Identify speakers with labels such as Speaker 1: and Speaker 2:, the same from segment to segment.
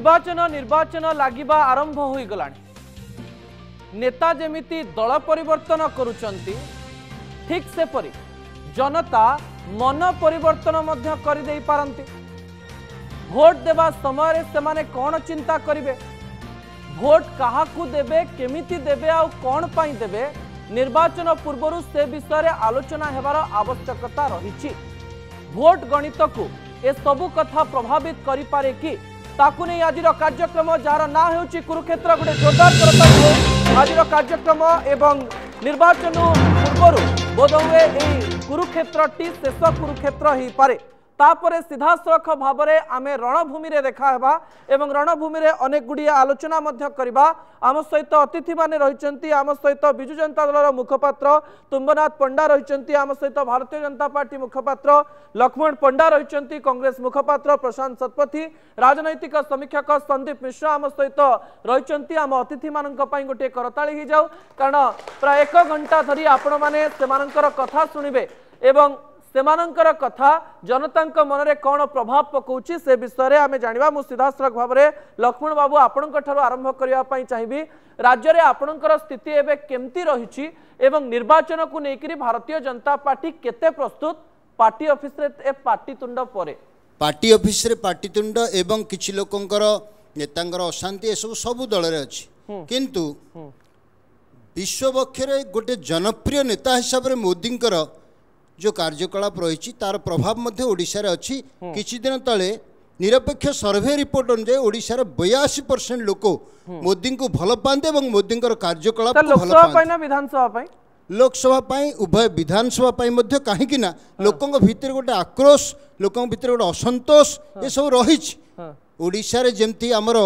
Speaker 1: ନିର୍ବାଚନ ନିର୍ବାଚନ ଲାଗିବା ଆରମ୍ଭ ହୋଇଗଲାଣି ନେତା ଯେମିତି ଦଳ ପରିବର୍ତ୍ତନ କରୁଛନ୍ତି ଠିକ୍ ସେପରି ଜନତା ମନ ପରିବର୍ତ୍ତନ ମଧ୍ୟ କରିଦେଇପାରନ୍ତି ଭୋଟ ଦେବା ସମୟରେ ସେମାନେ କ'ଣ ଚିନ୍ତା କରିବେ ଭୋଟ କାହାକୁ ଦେବେ କେମିତି ଦେବେ ଆଉ କ'ଣ ପାଇଁ ଦେବେ ନିର୍ବାଚନ ପୂର୍ବରୁ ସେ ବିଷୟରେ ଆଲୋଚନା ହେବାର ଆବଶ୍ୟକତା ରହିଛି ଭୋଟ ଗଣିତକୁ ଏସବୁ କଥା ପ୍ରଭାବିତ କରିପାରେ କି ତାକୁ ନେଇ ଆଜିର କାର୍ଯ୍ୟକ୍ରମ ଯାହାର ନାଁ ହେଉଛି କୁରୁକ୍ଷେତ୍ର ଗୋଟେ ଜୋରଦାର ତରଫରୁ ଆଜିର କାର୍ଯ୍ୟକ୍ରମ ଏବଂ ନିର୍ବାଚନ ପୂର୍ବରୁ ବୋଧହୁଏ ଏହି କୁରୁକ୍ଷେତ୍ରଟି ଶେଷ କୁରୁକ୍ଷେତ୍ର ହୋଇପାରେ ତାପରେ ସିଧାସଳଖ ଭାବରେ ଆମେ ରଣଭୂମିରେ ଦେଖାହେବା ଏବଂ ରଣଭୂମିରେ ଅନେକ ଗୁଡ଼ିଏ ଆଲୋଚନା ମଧ୍ୟ କରିବା ଆମ ସହିତ ଅତିଥିମାନେ ରହିଛନ୍ତି ଆମ ସହିତ ବିଜୁ ଜନତା ଦଳର ମୁଖପାତ୍ର ତୁମ୍ବନାଥ ପଣ୍ଡା ରହିଛନ୍ତି ଆମ ସହିତ ଭାରତୀୟ ଜନତା ପାର୍ଟି ମୁଖପାତ୍ର ଲକ୍ଷ୍ମଣ ପଣ୍ଡା ରହିଛନ୍ତି କଂଗ୍ରେସ ମୁଖପାତ୍ର ପ୍ରଶାନ୍ତ ଶତପଥୀ ରାଜନୈତିକ ସମୀକ୍ଷକ ସନ୍ଦୀପ ମିଶ୍ର ଆମ ସହିତ ରହିଛନ୍ତି ଆମ ଅତିଥିମାନଙ୍କ ପାଇଁ ଗୋଟିଏ କରତାଳି ହେଇଯାଉ କାରଣ ପ୍ରାୟ ଏକ ଘଣ୍ଟା ଧରି ଆପଣମାନେ ସେମାନଙ୍କର କଥା ଶୁଣିବେ ଏବଂ ସେମାନଙ୍କର କଥା ଜନତାଙ୍କ ମନରେ କ'ଣ ପ୍ରଭାବ ପକାଉଛି ସେ ବିଷୟରେ ଆମେ ଜାଣିବା ମୁଁ ସିଧାସଳଖ ଭାବରେ ଲକ୍ଷ୍ମଣ ବାବୁ ଆପଣଙ୍କଠାରୁ ଆରମ୍ଭ କରିବା ପାଇଁ ଚାହିଁବି ରାଜ୍ୟରେ ଆପଣଙ୍କର ସ୍ଥିତି ଏବେ କେମିତି ରହିଛି ଏବଂ ନିର୍ବାଚନକୁ ନେଇକରି ଭାରତୀୟ ଜନତା ପାର୍ଟି କେତେ ପ୍ରସ୍ତୁତ ପାର୍ଟି ଅଫିସରେ ଏ ପାଟିତୁଣ୍ଡ ପରେ
Speaker 2: ପାର୍ଟି ଅଫିସରେ ପାଟିତୁଣ୍ଡ ଏବଂ କିଛି ଲୋକଙ୍କର ନେତାଙ୍କର ଅଶାନ୍ତି ଏସବୁ ସବୁ ଦଳରେ ଅଛି କିନ୍ତୁ ବିଶ୍ୱ ବକ୍ଷରେ ଗୋଟେ ଜନପ୍ରିୟ ନେତା ହିସାବରେ ମୋଦିଙ୍କର ଯେଉଁ କାର୍ଯ୍ୟକଳାପ ରହିଛି ତା'ର ପ୍ରଭାବ ମଧ୍ୟ ଓଡ଼ିଶାରେ ଅଛି କିଛିଦିନ ତଳେ ନିରପେକ୍ଷ ସର୍ଭେ ରିପୋର୍ଟ ଅନୁଯାୟୀ ଓଡ଼ିଶାର ବୟାଅଶୀ ପରସେଣ୍ଟ ଲୋକ ମୋଦିଙ୍କୁ ଭଲ ପାଆନ୍ତି ଏବଂ ମୋଦିଙ୍କର କାର୍ଯ୍ୟକଳାପ ଲୋକସଭା ପାଇଁ ଉଭୟ ବିଧାନସଭା ପାଇଁ ମଧ୍ୟ କାହିଁକି ନା ଲୋକଙ୍କ ଭିତରେ ଗୋଟେ ଆକ୍ରୋଶ ଲୋକଙ୍କ ଭିତରେ ଗୋଟେ ଅସନ୍ତୋଷ ଏସବୁ ରହିଛି ଓଡ଼ିଶାରେ ଯେମିତି ଆମର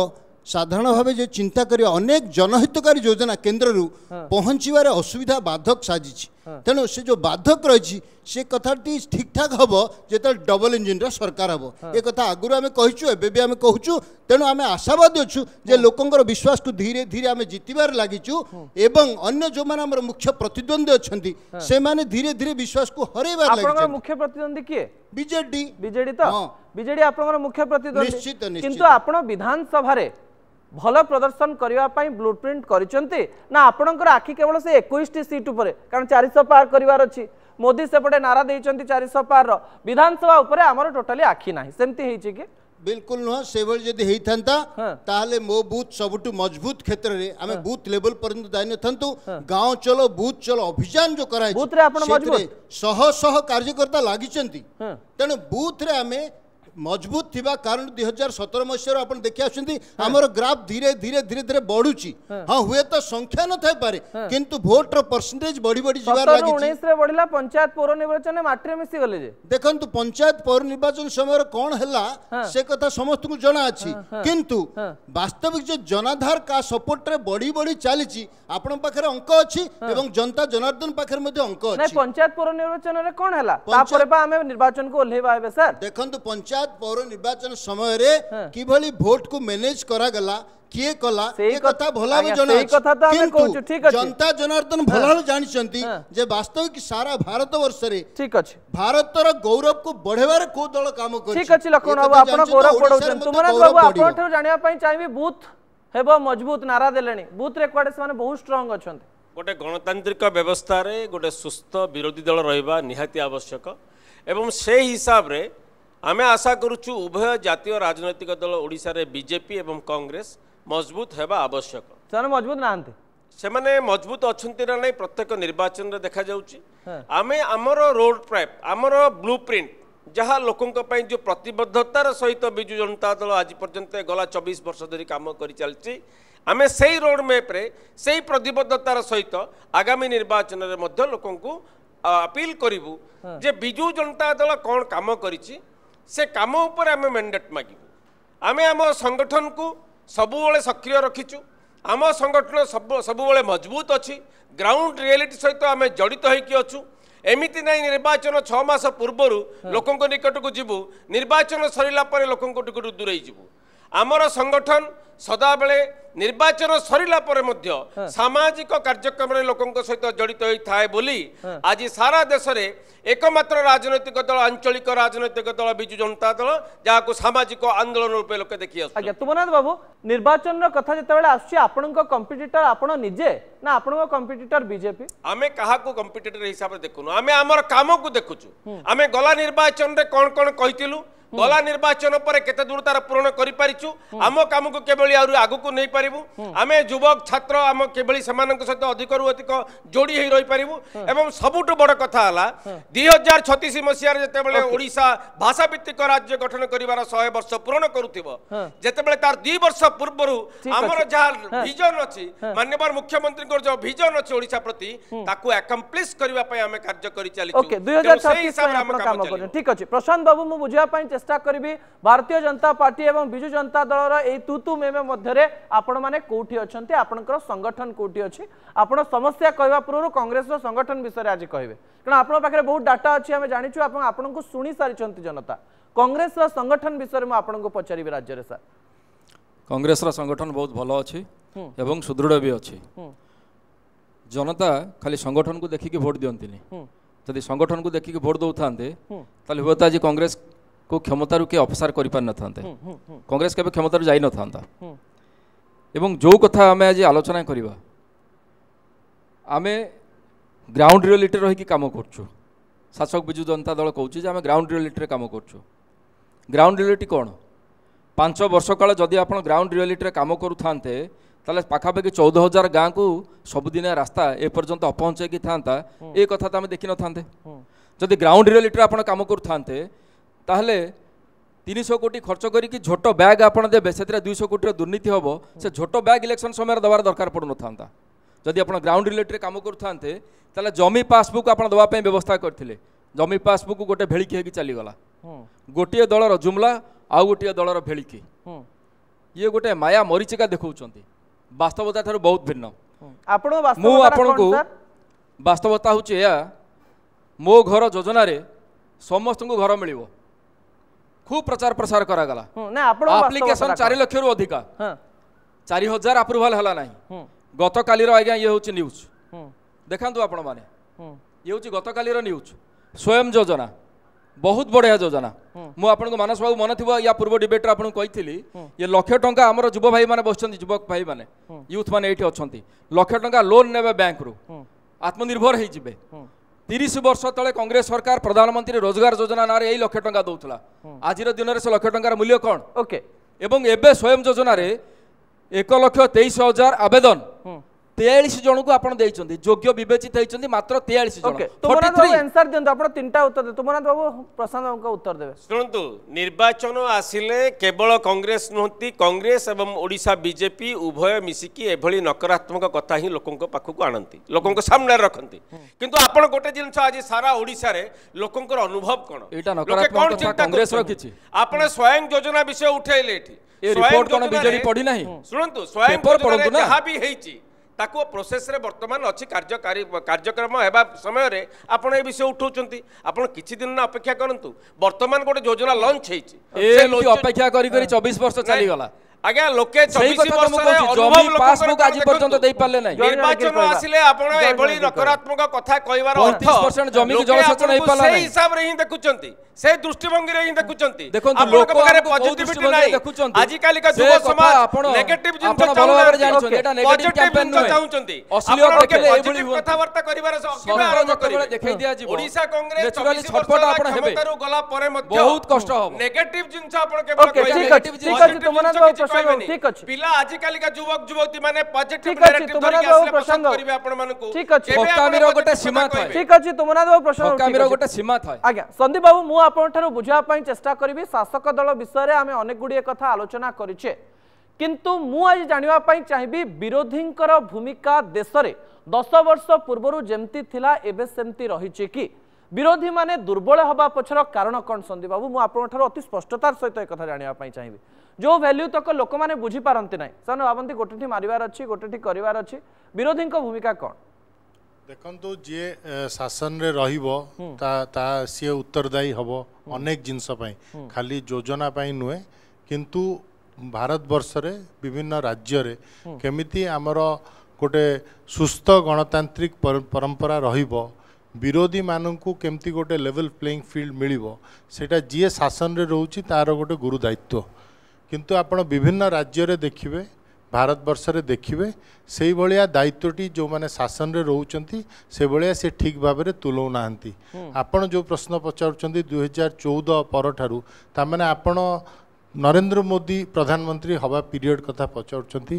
Speaker 2: ସାଧାରଣ ଭାବେ ଯେଉଁ ଚିନ୍ତା କରିବା ଅନେକ ଜନହିତକାରୀ ଯୋଜନା କେନ୍ଦ୍ରରୁ ପହଞ୍ଚିବାରେ ଅସୁବିଧା ବାଧକ ସାଜିଛି ତେଣୁ ସେ ଯେଉଁ ବାଧକ ରହିଛି ସେ କଥାଟି ଠିକ୍ ଠାକ୍ ହେବ ଯେତେବେଳେ ଡବଲ୍ ଇଞ୍ଜିନ୍ର ସରକାର ହେବ ଏ କଥା ଆଗରୁ ଆମେ କହିଛୁ ଏବେ ବି ଆମେ କହୁଛୁ ତେଣୁ ଆମେ ଆଶାବାଦୀ ଅଛୁ ଯେ ଲୋକଙ୍କର ବିଶ୍ୱାସକୁ ଧୀରେ ଧୀରେ ଆମେ ଜିତିବାରେ ଲାଗିଛୁ ଏବଂ ଅନ୍ୟ ଯେଉଁମାନେ ଆମର ମୁଖ୍ୟ ପ୍ରତିଦ୍ୱନ୍ଦ୍ୱୀ ଅଛନ୍ତି
Speaker 1: ସେମାନେ ଧୀରେ ଧୀରେ ବିଶ୍ୱାସକୁ ହରାଇବାରେ ଲାଗିଛନ୍ତି ମୁଖ୍ୟ ପ୍ରତିଦ୍ୱନ୍ଦ୍ୱୀ କିଏ ବିଜେଡି ବିଜେଡି ତ ବିଜେଡି ଆପଣଙ୍କର ମୁଖ୍ୟ ପ୍ରତିଦ୍ୱନ୍ଦ୍ୱୀ କିନ୍ତୁ ଆପଣ ବିଧାନସଭାରେ ଭଲ ପ୍ରଦର୍ଶନ କରିବା ପାଇଁ ବ୍ଲୁ ପ୍ରିଣ୍ଟ କରିଛନ୍ତି ନା ଆପଣଙ୍କର ଆଖି କେବଳ ସେ ଏକୋଇଶଟି ସିଟ୍ ଉପରେ କାରଣ ଚାରିଶହ ପାର କରିବାର ଅଛି ମୋଦି ସେପଟେ ନାରା ଦେଇଛନ୍ତି ଚାରିଶହ ପାରର ବିଧାନସଭା ଉପରେ ଆମର ଟୋଟାଲି ଆଖି ନାହିଁ ସେମିତି ହେଇଛି କି ବିଲକୁଲ ନୁହଁ ସେଭଳି ଯଦି ହେଇଥାନ୍ତା ତାହେଲେ ମୋ ବୁଥ ସବୁଠୁ
Speaker 2: ମଜବୁତ କ୍ଷେତ୍ରରେ ଆମେ ବୁଥ ଲେବଲ ପର୍ଯ୍ୟନ୍ତ ଯାଇନଥାନ୍ତୁ ଗାଁ ଚଲୋ ବୁଥ ଚଲୋ ଅଭିଯାନ ଯୋଉ କରାଯାଇଛି ଶହ ଶହ କାର୍ଯ୍ୟକର୍ତ୍ତା ଲାଗିଛନ୍ତି ତେଣୁ ବୁଥରେ ଆମେ ମଜବୁତ ଥିବା କାରଣ ଦୁଇ ହଜାର ସତର ମସିହାରୁ ଆପଣ ଦେଖି ଆସୁଛନ୍ତି ଆମର ଗ୍ରାଫ ଧୀରେ ଧୀରେ ଧୀରେ ଧୀରେ ବଢୁଛି ହଁ ହୁଏତ ସଂଖ୍ୟା ନଥାଇପାରେ କିନ୍ତୁ ଭୋଟର ପରସେଣ୍ଟେଜ ବଢି ବଢି ଯିବାର ଲାଗିଛି ଉଣେଇଶରେ
Speaker 1: ବଢିଲା ପଞ୍ଚାୟତ ପୌର ନିର୍ବାଚନ ମାଟିରେ
Speaker 2: ମିଶିଗଲେ ଯେ ଦେଖନ୍ତୁ ପଞ୍ଚାୟତ ପୌର ନିର୍ବାଚନ ସମୟରେ କ'ଣ ହେଲା ସେ କଥା ସମସ୍ତଙ୍କୁ ଜଣା ଅଛି କିନ୍ତୁ ବାସ୍ତବିକ ଯେ ଜନାଧାର କା ସପୋର୍ଟରେ ବଢି ବଢି ଚାଲିଛି ଆପଣଙ୍କ ପାଖରେ ଅଙ୍କ ଅଛି ଏବଂ ଜନତା ଜନାର୍ଦ୍ଦନ ପାଖରେ ମଧ୍ୟ ଅଙ୍କ ଅଛି ପଞ୍ଚାୟତ ପୌର ନିର୍ବାଚନରେ କ'ଣ ହେଲା ତାପରେ ବା ଆମେ ନିର୍ବାଚନକୁ ଓହ୍ଲେଇବା ଏବେ ସାର୍ ଦେଖନ୍ତୁ ପଞ୍ଚାୟତ ଗୁଜରାଟ ପୌର ନିର୍ବାଚନ ସମୟରେ କିଭଳି ଭୋଟକୁ ମ୍ୟାନେଜ କରାଗଲା କିଏ କଲା ଏ କଥା ଭଲାରେ ଜଣା କିନ୍ତୁ ଜନତା ଜନାର୍ଦ୍ଦନ ଭଲାରେ ଜାଣିଛନ୍ତି ଯେ ବାସ୍ତବିକ ସାରା ଭାରତ ବର୍ଷରେ ଠିକ ଅଛି ଭାରତର ଗୌରବକୁ ବଢେଇବାରେ କୋଉ ଦଳ କାମ କରୁଛି ଠିକ
Speaker 1: ଅଛି ଲକ୍ଷ୍ମଣ ବାବୁ ଆପଣ ଗୌରବ ବଢାଉଛନ୍ତି ତୁମନାଥ ବାବୁ ଆପଣଙ୍କଠାରୁ ଜାଣିବା ପାଇଁ ଚାହିଁବି ବୁଥ ହେବ ମଜବୁତ ନାରା ଦେଲେଣି ବୁଥରେ କୁଆଡେ ସେମାନେ ବହୁତ ଷ୍ଟ୍ରଙ୍ଗ ଅଛନ୍ତି
Speaker 3: ଗୋଟେ ଗଣତାନ୍ତ୍ରିକ ବ୍ୟବସ୍ଥାରେ ଗୋଟେ ସୁସ୍ଥ ବିରୋଧୀ ଦଳ ରହିବା ନିହାତି ଆବଶ୍ୟକ ଏବଂ ସେ ହିସାବରେ ଆମେ ଆଶା କରୁଛୁ ଉଭୟ ଜାତୀୟ ରାଜନୈତିକ ଦଳ ଓଡ଼ିଶାରେ ବିଜେପି ଏବଂ କଂଗ୍ରେସ ମଜବୁତ ହେବା ଆବଶ୍ୟକ ସେମାନେ ମଜବୁତ ନାହାନ୍ତି ସେମାନେ ମଜବୁତ ଅଛନ୍ତି ନା ନାହିଁ ପ୍ରତ୍ୟେକ ନିର୍ବାଚନରେ ଦେଖାଯାଉଛି ଆମେ ଆମର ରୋଡ୍ ମ୍ୟାପ୍ ଆମର ବ୍ଲୁ ପ୍ରିଣ୍ଟ ଯାହା ଲୋକଙ୍କ ପାଇଁ ଯେଉଁ ପ୍ରତିବଦ୍ଧତାର ସହିତ ବିଜୁ ଜନତା ଦଳ ଆଜି ପର୍ଯ୍ୟନ୍ତ ଗଲା ଚବିଶ ବର୍ଷ ଧରି କାମ କରିଚାଲିଛି ଆମେ ସେଇ ରୋଡ୍ ମ୍ୟାପ୍ରେ ସେଇ ପ୍ରତିବଦ୍ଧତାର ସହିତ ଆଗାମୀ ନିର୍ବାଚନରେ ମଧ୍ୟ ଲୋକଙ୍କୁ ଅପିଲ୍ କରିବୁ ଯେ ବିଜୁ ଜନତା ଦଳ କ'ଣ କାମ କରିଛି ସେ କାମ ଉପରେ ଆମେ ମେଣ୍ଡେଟ୍ ମାଗିବୁ ଆମେ ଆମ ସଂଗଠନକୁ ସବୁବେଳେ ସକ୍ରିୟ ରଖିଛୁ ଆମ ସଂଗଠନ ସବୁବେଳେ ମଜବୁତ ଅଛି ଗ୍ରାଉଣ୍ଡ ରିଏଲିଟି ସହିତ ଆମେ ଜଡ଼ିତ ହୋଇକି ଅଛୁ ଏମିତି ନାହିଁ ନିର୍ବାଚନ ଛଅ ମାସ ପୂର୍ବରୁ ଲୋକଙ୍କ ନିକଟକୁ ଯିବୁ ନିର୍ବାଚନ ସରିଲା ପରେ ଲୋକଙ୍କ ନିକଟକୁ ଦୂରେଇ ଯିବୁ ଆମର ସଂଗଠନ ସଦାବେଳେ ନିର୍ବାଚନ ସରିଲା ପରେ ମଧ୍ୟ ସାମାଜିକ କାର୍ଯ୍ୟକ୍ରମରେ ଲୋକଙ୍କ ସହିତ ଜଡ଼ିତ ହୋଇଥାଏ ବୋଲି ଆଜି ସାରା ଦେଶରେ ଏକମାତ୍ର ରାଜନୈତିକ ଦଳ ଆଞ୍ଚଳିକ ରାଜନୈତିକ ଦଳ ବିଜୁ ଜନତା ଦଳ ଯାହାକୁ ସାମାଜିକ ଆନ୍ଦୋଳନ ରୂପେ ଲୋକେ ଦେଖି ଆସୁଛନ୍ତି ଆଜ୍ଞା
Speaker 1: ତୁମନାଥ ବାବୁ ନିର୍ବାଚନର କଥା ଯେତେବେଳେ ଆସୁଛି ଆପଣଙ୍କ କମ୍ପିଟିଟର ଆପଣ ନିଜେ ନା ଆପଣଙ୍କ କମ୍ପିଟିଟର ବିଜେପି ଆମେ କାହାକୁ
Speaker 3: କମ୍ପିଟିଟର ହିସାବରେ ଦେଖୁନୁ ଆମେ ଆମର କାମକୁ ଦେଖୁଛୁ ଆମେ ଗଲା ନିର୍ବାଚନରେ କ'ଣ କ'ଣ କହିଥିଲୁ ଗଲା ନିର୍ବାଚନ ପରେ କେତେ ଦୂର ତାର ପୂରଣ କରିପାରିଛୁ ଆମ କାମକୁ କେବଳ কিভাবে আহ আগুক নেই পারু আমি যুবক ছাত্র আম কিভাবে সে সহ অধিকরু অধিক যোড়ি হয়ে রইপারু এবং সবুঠ বড় কথা হল দুই হাজার ছতিশ মশায় যেতবে ওড়শা ভাষাভিত্তিক রাজ্য গঠন করবার শহে বর্ষ পূরণ করুব যেতবে তার দুই বর্ষ পূর্বর আমার যা ভিজন অছি মাননীয় মুখ্যমন্ত্রী যে ভিজন অছি ওড়শা প্রতি তাকে একম্প্লিশ করা আমি কার্য করে চালিছি সেই হিসাবে আমার কাম
Speaker 1: করছেন ঠিক আছে প্রশান্ত বাবু মু বুঝিবা চেষ্টা করিবি ভারতীয় জনতা পার্টি এবং বিজু জনতা দলর এই তু তু মে ଏମ୍ ମଧ୍ୟରେ ଆପଣମାନେ କେଉଁଠି ଅଛନ୍ତି ଆପଣଙ୍କର ସଂଗଠନ କେଉଁଠି ଅଛି ଆପଣ ସମସ୍ୟା କହିବା ପୂର୍ବରୁ କଂଗ୍ରେସର ସଂଗଠନ ବିଷୟରେ ଆଜି କହିବେ କାରଣ ଆପଣଙ୍କ ପାଖରେ ବହୁତ ଡାଟା ଅଛି ଆମେ ଜାଣିଛୁ ଆପଣ ଆପଣଙ୍କୁ ଶୁଣି ସାରିଛନ୍ତି ଜନତା କଂଗ୍ରେସର ସଂଗଠନ ବିଷୟରେ ମୁଁ ଆପଣଙ୍କୁ ପଚାରିବି ରାଜ୍ୟରେ ସାର୍
Speaker 4: କଂଗ୍ରେସର ସଂଗଠନ ବହୁତ ଭଲ ଅଛି ଏବଂ ସୁଦୃଢ଼ ବି ଅଛି ଜନତା ଖାଲି ସଂଗଠନକୁ ଦେଖିକି ଭୋଟ ଦିଅନ୍ତିନି ଯଦି ସଂଗଠନକୁ ଦେଖିକି ଭୋଟ ଦେଉଥାନ୍ତେ ତାହେଲେ ହୁଏତ ଆଜି କଂଗ୍ରେସ को क्षमतार किए अपसार कर कङ्ग्रेस केव क्षमतार जाइ नथान्ता এবং যে কথা আমি আজ আলোচনা করা আমি গ্রাউন্ড রিয়ালিটি রহিকি কাম করছু শাসক বিজু জনতা দল কৌছি যে আমি গ্রাউন্ড রিয়ালিটি কাম করছু গ্রাউন্ড রিয়ালিটি কোণ পাঁচ বর্ষ কাল যদি আপনার গ্রাউন্ড রিয়ালিটি কাম করু থাকে তাহলে পাখাপাখি চৌদ হাজার গাঁকু সবুদিন রাস্তা এপর্যন্ত অপহঞ্চাইকি থাকে এ কথা তো আমি দেখি নথান্তে যদি গ্রাউন্ড রিয়ালিটি আপনার কাম করু থাকে ତାହେଲେ ତିନିଶହ କୋଟି ଖର୍ଚ୍ଚ କରିକି ଝୋଟ ବ୍ୟାଗ୍ ଆପଣ ଦେବେ ସେଥିରେ ଦୁଇଶହ କୋଟିର ଦୁର୍ନୀତି ହେବ ସେ ଝୋଟ ବ୍ୟାଗ୍ ଇଲେକ୍ସନ୍ ସମୟରେ ଦେବାର ଦରକାର ପଡ଼ୁନଥାନ୍ତା ଯଦି ଆପଣ ଗ୍ରାଉଣ୍ଡ ରିଲେଟେଡ଼୍ କାମ କରୁଥାନ୍ତେ ତାହେଲେ ଜମି ପାସ୍ବୁକ୍ ଆପଣ ଦେବା ପାଇଁ ବ୍ୟବସ୍ଥା କରିଥିଲେ ଜମି ପାସ୍ବୁକ୍ ଗୋଟେ ଭେଳିକି ହେଇକି ଚାଲିଗଲା ଗୋଟିଏ ଦଳର ଜୁମଲା ଆଉ ଗୋଟିଏ ଦଳର ଭେଳିକି ଇଏ ଗୋଟେ ମାୟା ମରିଚିକା ଦେଖାଉଛନ୍ତି ବାସ୍ତବତା ଠାରୁ ବହୁତ ଭିନ୍ନ ମୁଁ ଆପଣଙ୍କୁ ବାସ୍ତବତା ହେଉଛି ଏହା ମୋ ଘର ଯୋଜନାରେ ସମସ୍ତଙ୍କୁ ଘର ମିଳିବ खूप प्रचार प्रसार करागला
Speaker 1: आप्लिकेसन चारि लक्षर
Speaker 4: अधिका चारि हजार आप्रुभाल होला नाही गतकालीर आज्ञा ये हूँ न्यूज देखातु आपण मैंने ये हूँ गतकालीर न्यूज स्वयं योजना ବହୁତ ବଢ଼ିଆ ଯୋଜନା ମୁଁ ଆପଣଙ୍କୁ ମାନସ ବାବୁ ମନେ ଥିବ ୟା ପୂର୍ବ ଡିବେଟ୍ରେ ଆପଣଙ୍କୁ କହିଥିଲି ଏ ଲକ୍ଷେ ଟଙ୍କା ଆମର ଯୁବ ଭାଇମାନେ ବସିଛନ୍ତି ଯୁବକ ଭାଇମାନେ ୟୁଥ୍ ମାନେ ଏଇଠି ଅଛନ୍ତି ଲକ୍ଷେ ଟଙ୍କା ଲୋନ୍ ନେବେ ବ୍ୟାଙ୍କରୁ ଆତ୍ମନିର୍ଭର ହେଇଯିବେ তিরিশ বর্ষ তলে কংগ্রেস সরকার প্রধানমন্ত্রী রোজগার যোজনা নাঁরে এই লক্ষ টাকা দৌলা আজির দিনের সে লক্ষ টাকার মূল্য কণ ওকে এবং এবে স্বয়ং যোজনার এক লক্ষ তেইশ হাজার আবেদন তেয়াল্লিশ জনক আপনার দিয়েছেন যোগ্য বিবেচিত হয়েছেন মাত্র তেয়াল্লিশ জন
Speaker 1: আনসার দিন আপনার তিনটা উত্তর দিন তোমরাথ বাবু প্রশান্ত বাবু উত্তর দেবে শুণতু নির্বাচন
Speaker 3: আসলে কেবল কংগ্রেস নুহতি কংগ্রেস এবং ওড়শা বিজেপি উভয় মিশিকি এভাবে নকারাত্মক কথা হি লোক পাখক আনতে লোক সামনে রাখতে কিন্তু আপনার গোটে জিনিস আজ সারা ওড়শার লোকর অনুভব কোণ লোকে কোণ চিন্তা আপনার স্বয়ং যোজনা বিষয় উঠাইলে এটি রিপোর্ট কোণ বিজেপি পড়ি না শুণতু স্বয়ং যোজনা যাহা বি হয়েছে ତାକୁ ପ୍ରୋସେସ୍ରେ ବର୍ତ୍ତମାନ ଅଛି କାର୍ଯ୍ୟକାରୀ କାର୍ଯ୍ୟକ୍ରମ ହେବା ସମୟରେ ଆପଣ ଏ ବିଷୟ ଉଠାଉଛନ୍ତି ଆପଣ କିଛି ଦିନ ଅପେକ୍ଷା କରନ୍ତୁ ବର୍ତ୍ତମାନ ଗୋଟେ ଯୋଜନା ଲଞ୍ଚ ହେଇଛି
Speaker 4: ଅପେକ୍ଷା କରି ଚବିଶ ବର୍ଷ ଚାଲିଗଲା ଆଜ୍ଞା ଲୋକେ ପାସବୁକ୍ ଆଜି ପର୍ଯ୍ୟନ୍ତ ଦେଇପାରିଲେ ନାହିଁ ନିର୍ବାଚନ ଆସିଲେ ଆପଣ ଏଭଳି
Speaker 3: ନକାରାତ୍ମକ କଥା କହିବାର ଅର୍ଥ ଜମିକୁ ଜଳସେଚନ ହେଇପାରିଲା ନାହିଁ ହିସାବରେ ହିଁ ଦେଖୁଛନ୍ତି ସେ ଦୃଷ୍ଟିଭଙ୍ଗୀରେ ହିଁ ଦେଖୁଛନ୍ତି ଦେଖନ୍ତୁ ଲୋକ ପାଖରେ ପଜିଟିଭିଟି ନାହିଁ ଦେଖୁଛନ୍ତି ଆଜିକାଲିକା ଯୁବ ସମାଜ ନେଗେଟିଭ ଜିନିଷ ଚାହୁଁଛନ୍ତି ଜାଣିଛନ୍ତି ଏଟା ନେଗେଟିଭ କ୍ୟାମ୍ପେନ୍ ନୁହେଁ ଚାହୁଁଛନ୍ତି ଅଶ୍ଳୀଳ କଥାରେ ଏଭଳି କଥାବାର୍ତ୍ତା କରିବାର କେବେ ଆରମ୍ଭ କରିବେ ଦେଖାଇ ଦିଆଯିବ ଓଡ଼ିଶା କଂଗ୍ରେସ ନେଚୁରାଲି ଛଟପଟ ଆପଣ ହେବେ ଗଲା ପରେ ମଧ୍ୟ ବହୁତ କଷ୍ଟ ହେବ ନେଗେଟିଭ ଜିନିଷ ଆପଣ କେବଳ ନେଗେଟିଭ ଜିନିଷ ତମମାନଙ୍କ କହିବେନି ଠିକ ଅଛି ପିଲା ଆଜି କାଲିକା ଯୁବକ ଯୁବତୀ ମାନେ
Speaker 1: ପଜିଟିଭ ନେରେଟିଭ ଧରିକି ଆସିଲେ ପସନ୍ଦ କରିବେ ଆପଣମାନଙ୍କୁ ଠିକ ଅଛି ବୋକାମିର ଗୋଟେ ସୀମା ଥାଏ ଠିକ ଅଛି ତୁମନା ଦେବ ପ୍ରସଙ୍ଗ ବୋକାମିର ଗୋଟେ ସୀମା ଥାଏ ଆଜ୍ଞା ସନ୍ଦୀପ ବାବୁ ମୁଁ ଆପଣଙ୍କଠାରୁ ବୁଝିବା ପାଇଁ ଚେଷ୍ଟା କରିବି ଶାସକ ଦଳ ବିଷୟରେ ଆମେ ଅନେକ ଗୁଡ଼ିଏ କଥା ଆଲୋଚନା କରିଛେ କିନ୍ତୁ ମୁଁ ଆଜି ଜାଣିବା ପାଇଁ ଚାହିଁବି ବିରୋଧୀଙ୍କର ଭୂମିକା ଦେଶରେ ଦଶ ବର୍ଷ ପୂର୍ବରୁ ଯେମିତି ଥିଲା ଏବେ ସେମିତି ରହିଛି କି ବିରୋଧୀମାନେ ଦୁର୍ବଳ ହେବା ପଛର କାରଣ କ'ଣ ସନ୍ଦୀପ ବାବୁ ମୁଁ ଆପଣଙ୍କଠାରୁ ଅତି ସ୍ପଷ୍ଟତାର ସହିତ ଏ କଥା ଜାଣିବା ପାଇଁ ଚାହିଁବି ଯେଉଁ ଭାଲ୍ୟୁ ତକ ଲୋକମାନେ ବୁଝିପାରନ୍ତି ନାହିଁ ସେମାନେ ଭାବନ୍ତି ଗୋଟେଠି ମାରିବାର ଅଛି ଗୋଟେଠି କରିବାର ଅଛି ବିରୋଧୀଙ୍କ ଭୂମିକା କ'ଣ
Speaker 5: ଦେଖନ୍ତୁ ଯିଏ ଶାସନରେ ରହିବ ତା ସିଏ ଉତ୍ତରଦାୟୀ ହେବ ଅନେକ ଜିନିଷ ପାଇଁ ଖାଲି ଯୋଜନା ପାଇଁ ନୁହେଁ କିନ୍ତୁ ଭାରତବର୍ଷରେ ବିଭିନ୍ନ ରାଜ୍ୟରେ କେମିତି ଆମର ଗୋଟେ ସୁସ୍ଥ ଗଣତାନ୍ତ୍ରିକ ପରମ୍ପରା ରହିବ ବିରୋଧୀମାନଙ୍କୁ କେମିତି ଗୋଟେ ଲେଭେଲ୍ ପ୍ଲେଇଂ ଫିଲ୍ଡ ମିଳିବ ସେଇଟା ଯିଏ ଶାସନରେ ରହୁଛି ତା'ର ଗୋଟେ ଗୁରୁ ଦାୟିତ୍ୱ କିନ୍ତୁ ଆପଣ ବିଭିନ୍ନ ରାଜ୍ୟରେ ଦେଖିବେ ଭାରତବର୍ଷରେ ଦେଖିବେ ସେଇଭଳିଆ ଦାୟିତ୍ୱଟି ଯେଉଁମାନେ ଶାସନରେ ରହୁଛନ୍ତି ସେଭଳିଆ ସେ ଠିକ୍ ଭାବରେ ତୁଲାଉନାହାନ୍ତି ଆପଣ ଯେଉଁ ପ୍ରଶ୍ନ ପଚାରୁଛନ୍ତି ଦୁଇହଜାର ଚଉଦ ପରଠାରୁ ତା'ମାନେ ଆପଣ ନରେନ୍ଦ୍ର ମୋଦି ପ୍ରଧାନମନ୍ତ୍ରୀ ହେବା ପିରିୟଡ୍ କଥା ପଚାରୁଛନ୍ତି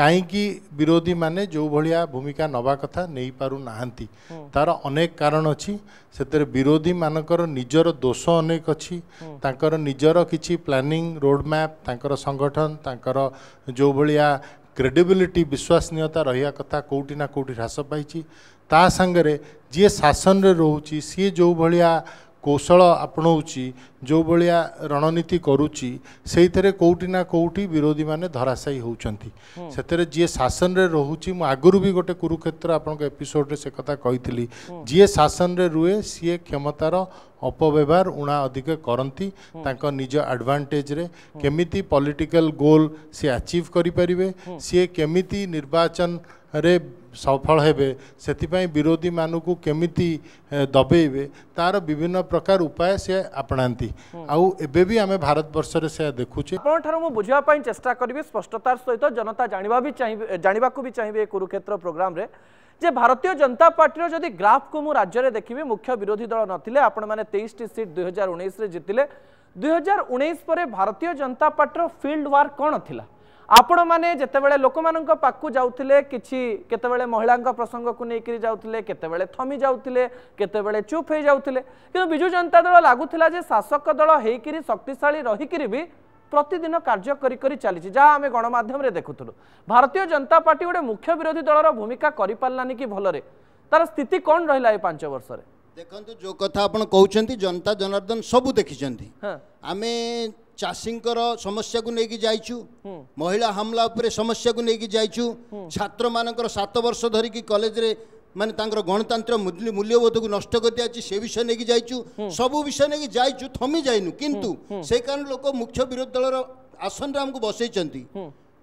Speaker 5: କାହିଁକି ବିରୋଧୀମାନେ ଯେଉଁ ଭଳିଆ ଭୂମିକା ନେବା କଥା ନେଇପାରୁନାହାନ୍ତି ତା'ର ଅନେକ କାରଣ ଅଛି ସେଥିରେ ବିରୋଧୀମାନଙ୍କର ନିଜର ଦୋଷ ଅନେକ ଅଛି ତାଙ୍କର ନିଜର କିଛି ପ୍ଲାନିଂ ରୋଡ଼ମ୍ୟାପ୍ ତାଙ୍କର ସଂଗଠନ ତାଙ୍କର ଯେଉଁ ଭଳିଆ କ୍ରେଡ଼ିବିଲିଟି ବିଶ୍ୱସନୀୟତା ରହିବା କଥା କେଉଁଠି ନା କେଉଁଠି ହ୍ରାସ ପାଇଛି ତା ସାଙ୍ଗରେ ଯିଏ ଶାସନରେ ରହୁଛି ସିଏ ଯେଉଁ ଭଳିଆ କୌଶଳ ଆପଣଉଛି ଯେଉଁ ଭଳିଆ ରଣନୀତି କରୁଛି ସେଇଥିରେ କେଉଁଠି ନା କେଉଁଠି ବିରୋଧୀମାନେ ଧରାଶାୟୀ ହେଉଛନ୍ତି ସେଥିରେ ଯିଏ ଶାସନରେ ରହୁଛି ମୁଁ ଆଗରୁ ବି ଗୋଟେ କୁରୁକ୍ଷେତ୍ର ଆପଣଙ୍କ ଏପିସୋଡ଼ରେ ସେ କଥା କହିଥିଲି ଯିଏ ଶାସନରେ ରୁହେ ସିଏ କ୍ଷମତାର ଅପବ୍ୟବହାର ଉଣା ଅଧିକ କରନ୍ତି ତାଙ୍କ ନିଜ ଆଡ଼ଭାଣ୍ଟେଜ୍ରେ କେମିତି ପଲିଟିକାଲ ଗୋଲ୍ ସିଏ ଆଚିଭ୍ କରିପାରିବେ ସିଏ କେମିତି ନିର୍ବାଚନରେ ସଫଳ ହେବେ ସେଥିପାଇଁ ବିରୋଧୀମାନଙ୍କୁ କେମିତି ଦବେଇବେ ତାର ବିଭିନ୍ନ ପ୍ରକାର ଉପାୟ ସେ ଆପଣାନ୍ତି ଆଉ ଏବେ ବି ଆମେ ଭାରତବର୍ଷରେ ସେୟା ଦେଖୁଛେ ଆପଣଙ୍କଠାରୁ ମୁଁ ବୁଝିବା ପାଇଁ ଚେଷ୍ଟା କରିବି ସ୍ପଷ୍ଟତାର ସହିତ ଜନତା ଜାଣିବା ବି ଚାହିଁବେ
Speaker 1: ଜାଣିବାକୁ ବି ଚାହିଁବେ ଏ କୁରୁକ୍ଷେତ୍ର ପ୍ରୋଗ୍ରାମରେ ଯେ ଭାରତୀୟ ଜନତା ପାର୍ଟିର ଯଦି ଗ୍ରାଫକୁ ମୁଁ ରାଜ୍ୟରେ ଦେଖିବି ମୁଖ୍ୟ ବିରୋଧୀ ଦଳ ନଥିଲେ ଆପଣମାନେ ତେଇଶଟି ସିଟ୍ ଦୁଇହଜାର ଉଣେଇଶରେ ଜିତିଲେ ଦୁଇହଜାର ଉଣେଇଶ ପରେ ଭାରତୀୟ ଜନତା ପାର୍ଟିର ଫିଲ୍ଡ ୱାର୍ କ'ଣ ଥିଲା ଆପଣମାନେ ଯେତେବେଳେ ଲୋକମାନଙ୍କ ପାଖକୁ ଯାଉଥିଲେ କିଛି କେତେବେଳେ ମହିଳାଙ୍କ ପ୍ରସଙ୍ଗକୁ ନେଇକରି ଯାଉଥିଲେ କେତେବେଳେ ଥମି ଯାଉଥିଲେ କେତେବେଳେ ଚୁପ୍ ହେଇଯାଉଥିଲେ କିନ୍ତୁ ବିଜୁ ଜନତା ଦଳ ଲାଗୁଥିଲା ଯେ ଶାସକ ଦଳ ହେଇକିରି ଶକ୍ତିଶାଳୀ ରହିକିରି ବି প্রতিদিন কার্য করি করে চালছে যা আমি গণমাধ্যমে দেখুলু ভারতীয় জনতা পার্টি গোটে মুখ্য বিরোধী দলর ভূমিকা করে পালানি কি ভালরে তার স্থিতি কণ রহলা এই পাঁচ বর্ষে দেখুন যে কথা আপনার কৌন জনতা জনার্দন সবু দেখি আমি
Speaker 2: ଚାଷୀଙ୍କର ସମସ୍ୟାକୁ ନେଇକି ଯାଇଛୁ ମହିଳା ହାମଲା ଉପରେ ସମସ୍ୟାକୁ ନେଇକି ଯାଇଛୁ ଛାତ୍ରମାନଙ୍କର ସାତ ବର୍ଷ ଧରିକି କଲେଜରେ ମାନେ ତାଙ୍କର ଗଣତନ୍ତ୍ର ମୂଲ୍ୟବୋଧକୁ ନଷ୍ଟ କରିଦିଆଛି ସେ ବିଷୟ ନେଇକି ଯାଇଛୁ ସବୁ ବିଷୟ ନେଇକି ଯାଇଛୁ ଥମି ଯାଇନୁ କିନ୍ତୁ ସେଇ କାରଣରୁ ଲୋକ ମୁଖ୍ୟ ବିରୋଧୀ ଦଳର ଆସନରେ ଆମକୁ ବସେଇଛନ୍ତି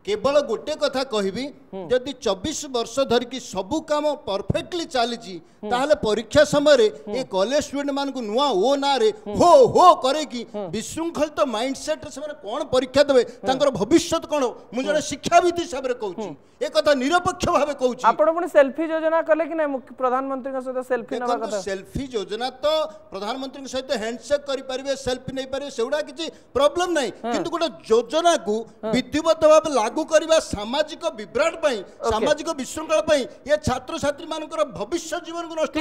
Speaker 2: কেবল গোটে কথা কহবি যদি চব্বিশ বর্ষ ধরিকি সবু কাম পরফেক্টলি চালিছি তাহলে পরীক্ষা সময় এ কলেজ স্টুডেন্ট মানুষ নূয়া ও না হো হো করে কি বিশৃঙ্খলিত মাইন্ডসেট সে কোণ পরীক্ষা দেবে তাঙ্কর ভবিষ্যৎ কোণ মু জন শিক্ষাবিদ হিসাবে কৌছি এ কথা নিরপেক্ষ ভাবে
Speaker 1: কৌছি আপন পুনি সেলফি যোজনা কলে কি না প্রধানমন্ত্রী সহ সেলফি নেওয়া কথা সেলফি
Speaker 2: যোজনা তো প্রধানমন্ত্রী সহ হ্যান্ডশেক করে পারিবে সেলফি নেই পারিবে সেগুলা কিছু প্রবলেম নাই কিন্তু গোটা যোজনা কু বিধিবদ্ধ ভাবে লাগু लागू करने सामाजिक विभ्राट सामाजिक विशृंखला ये छात्र छात्री मान भविष्य जीवन को नष्ट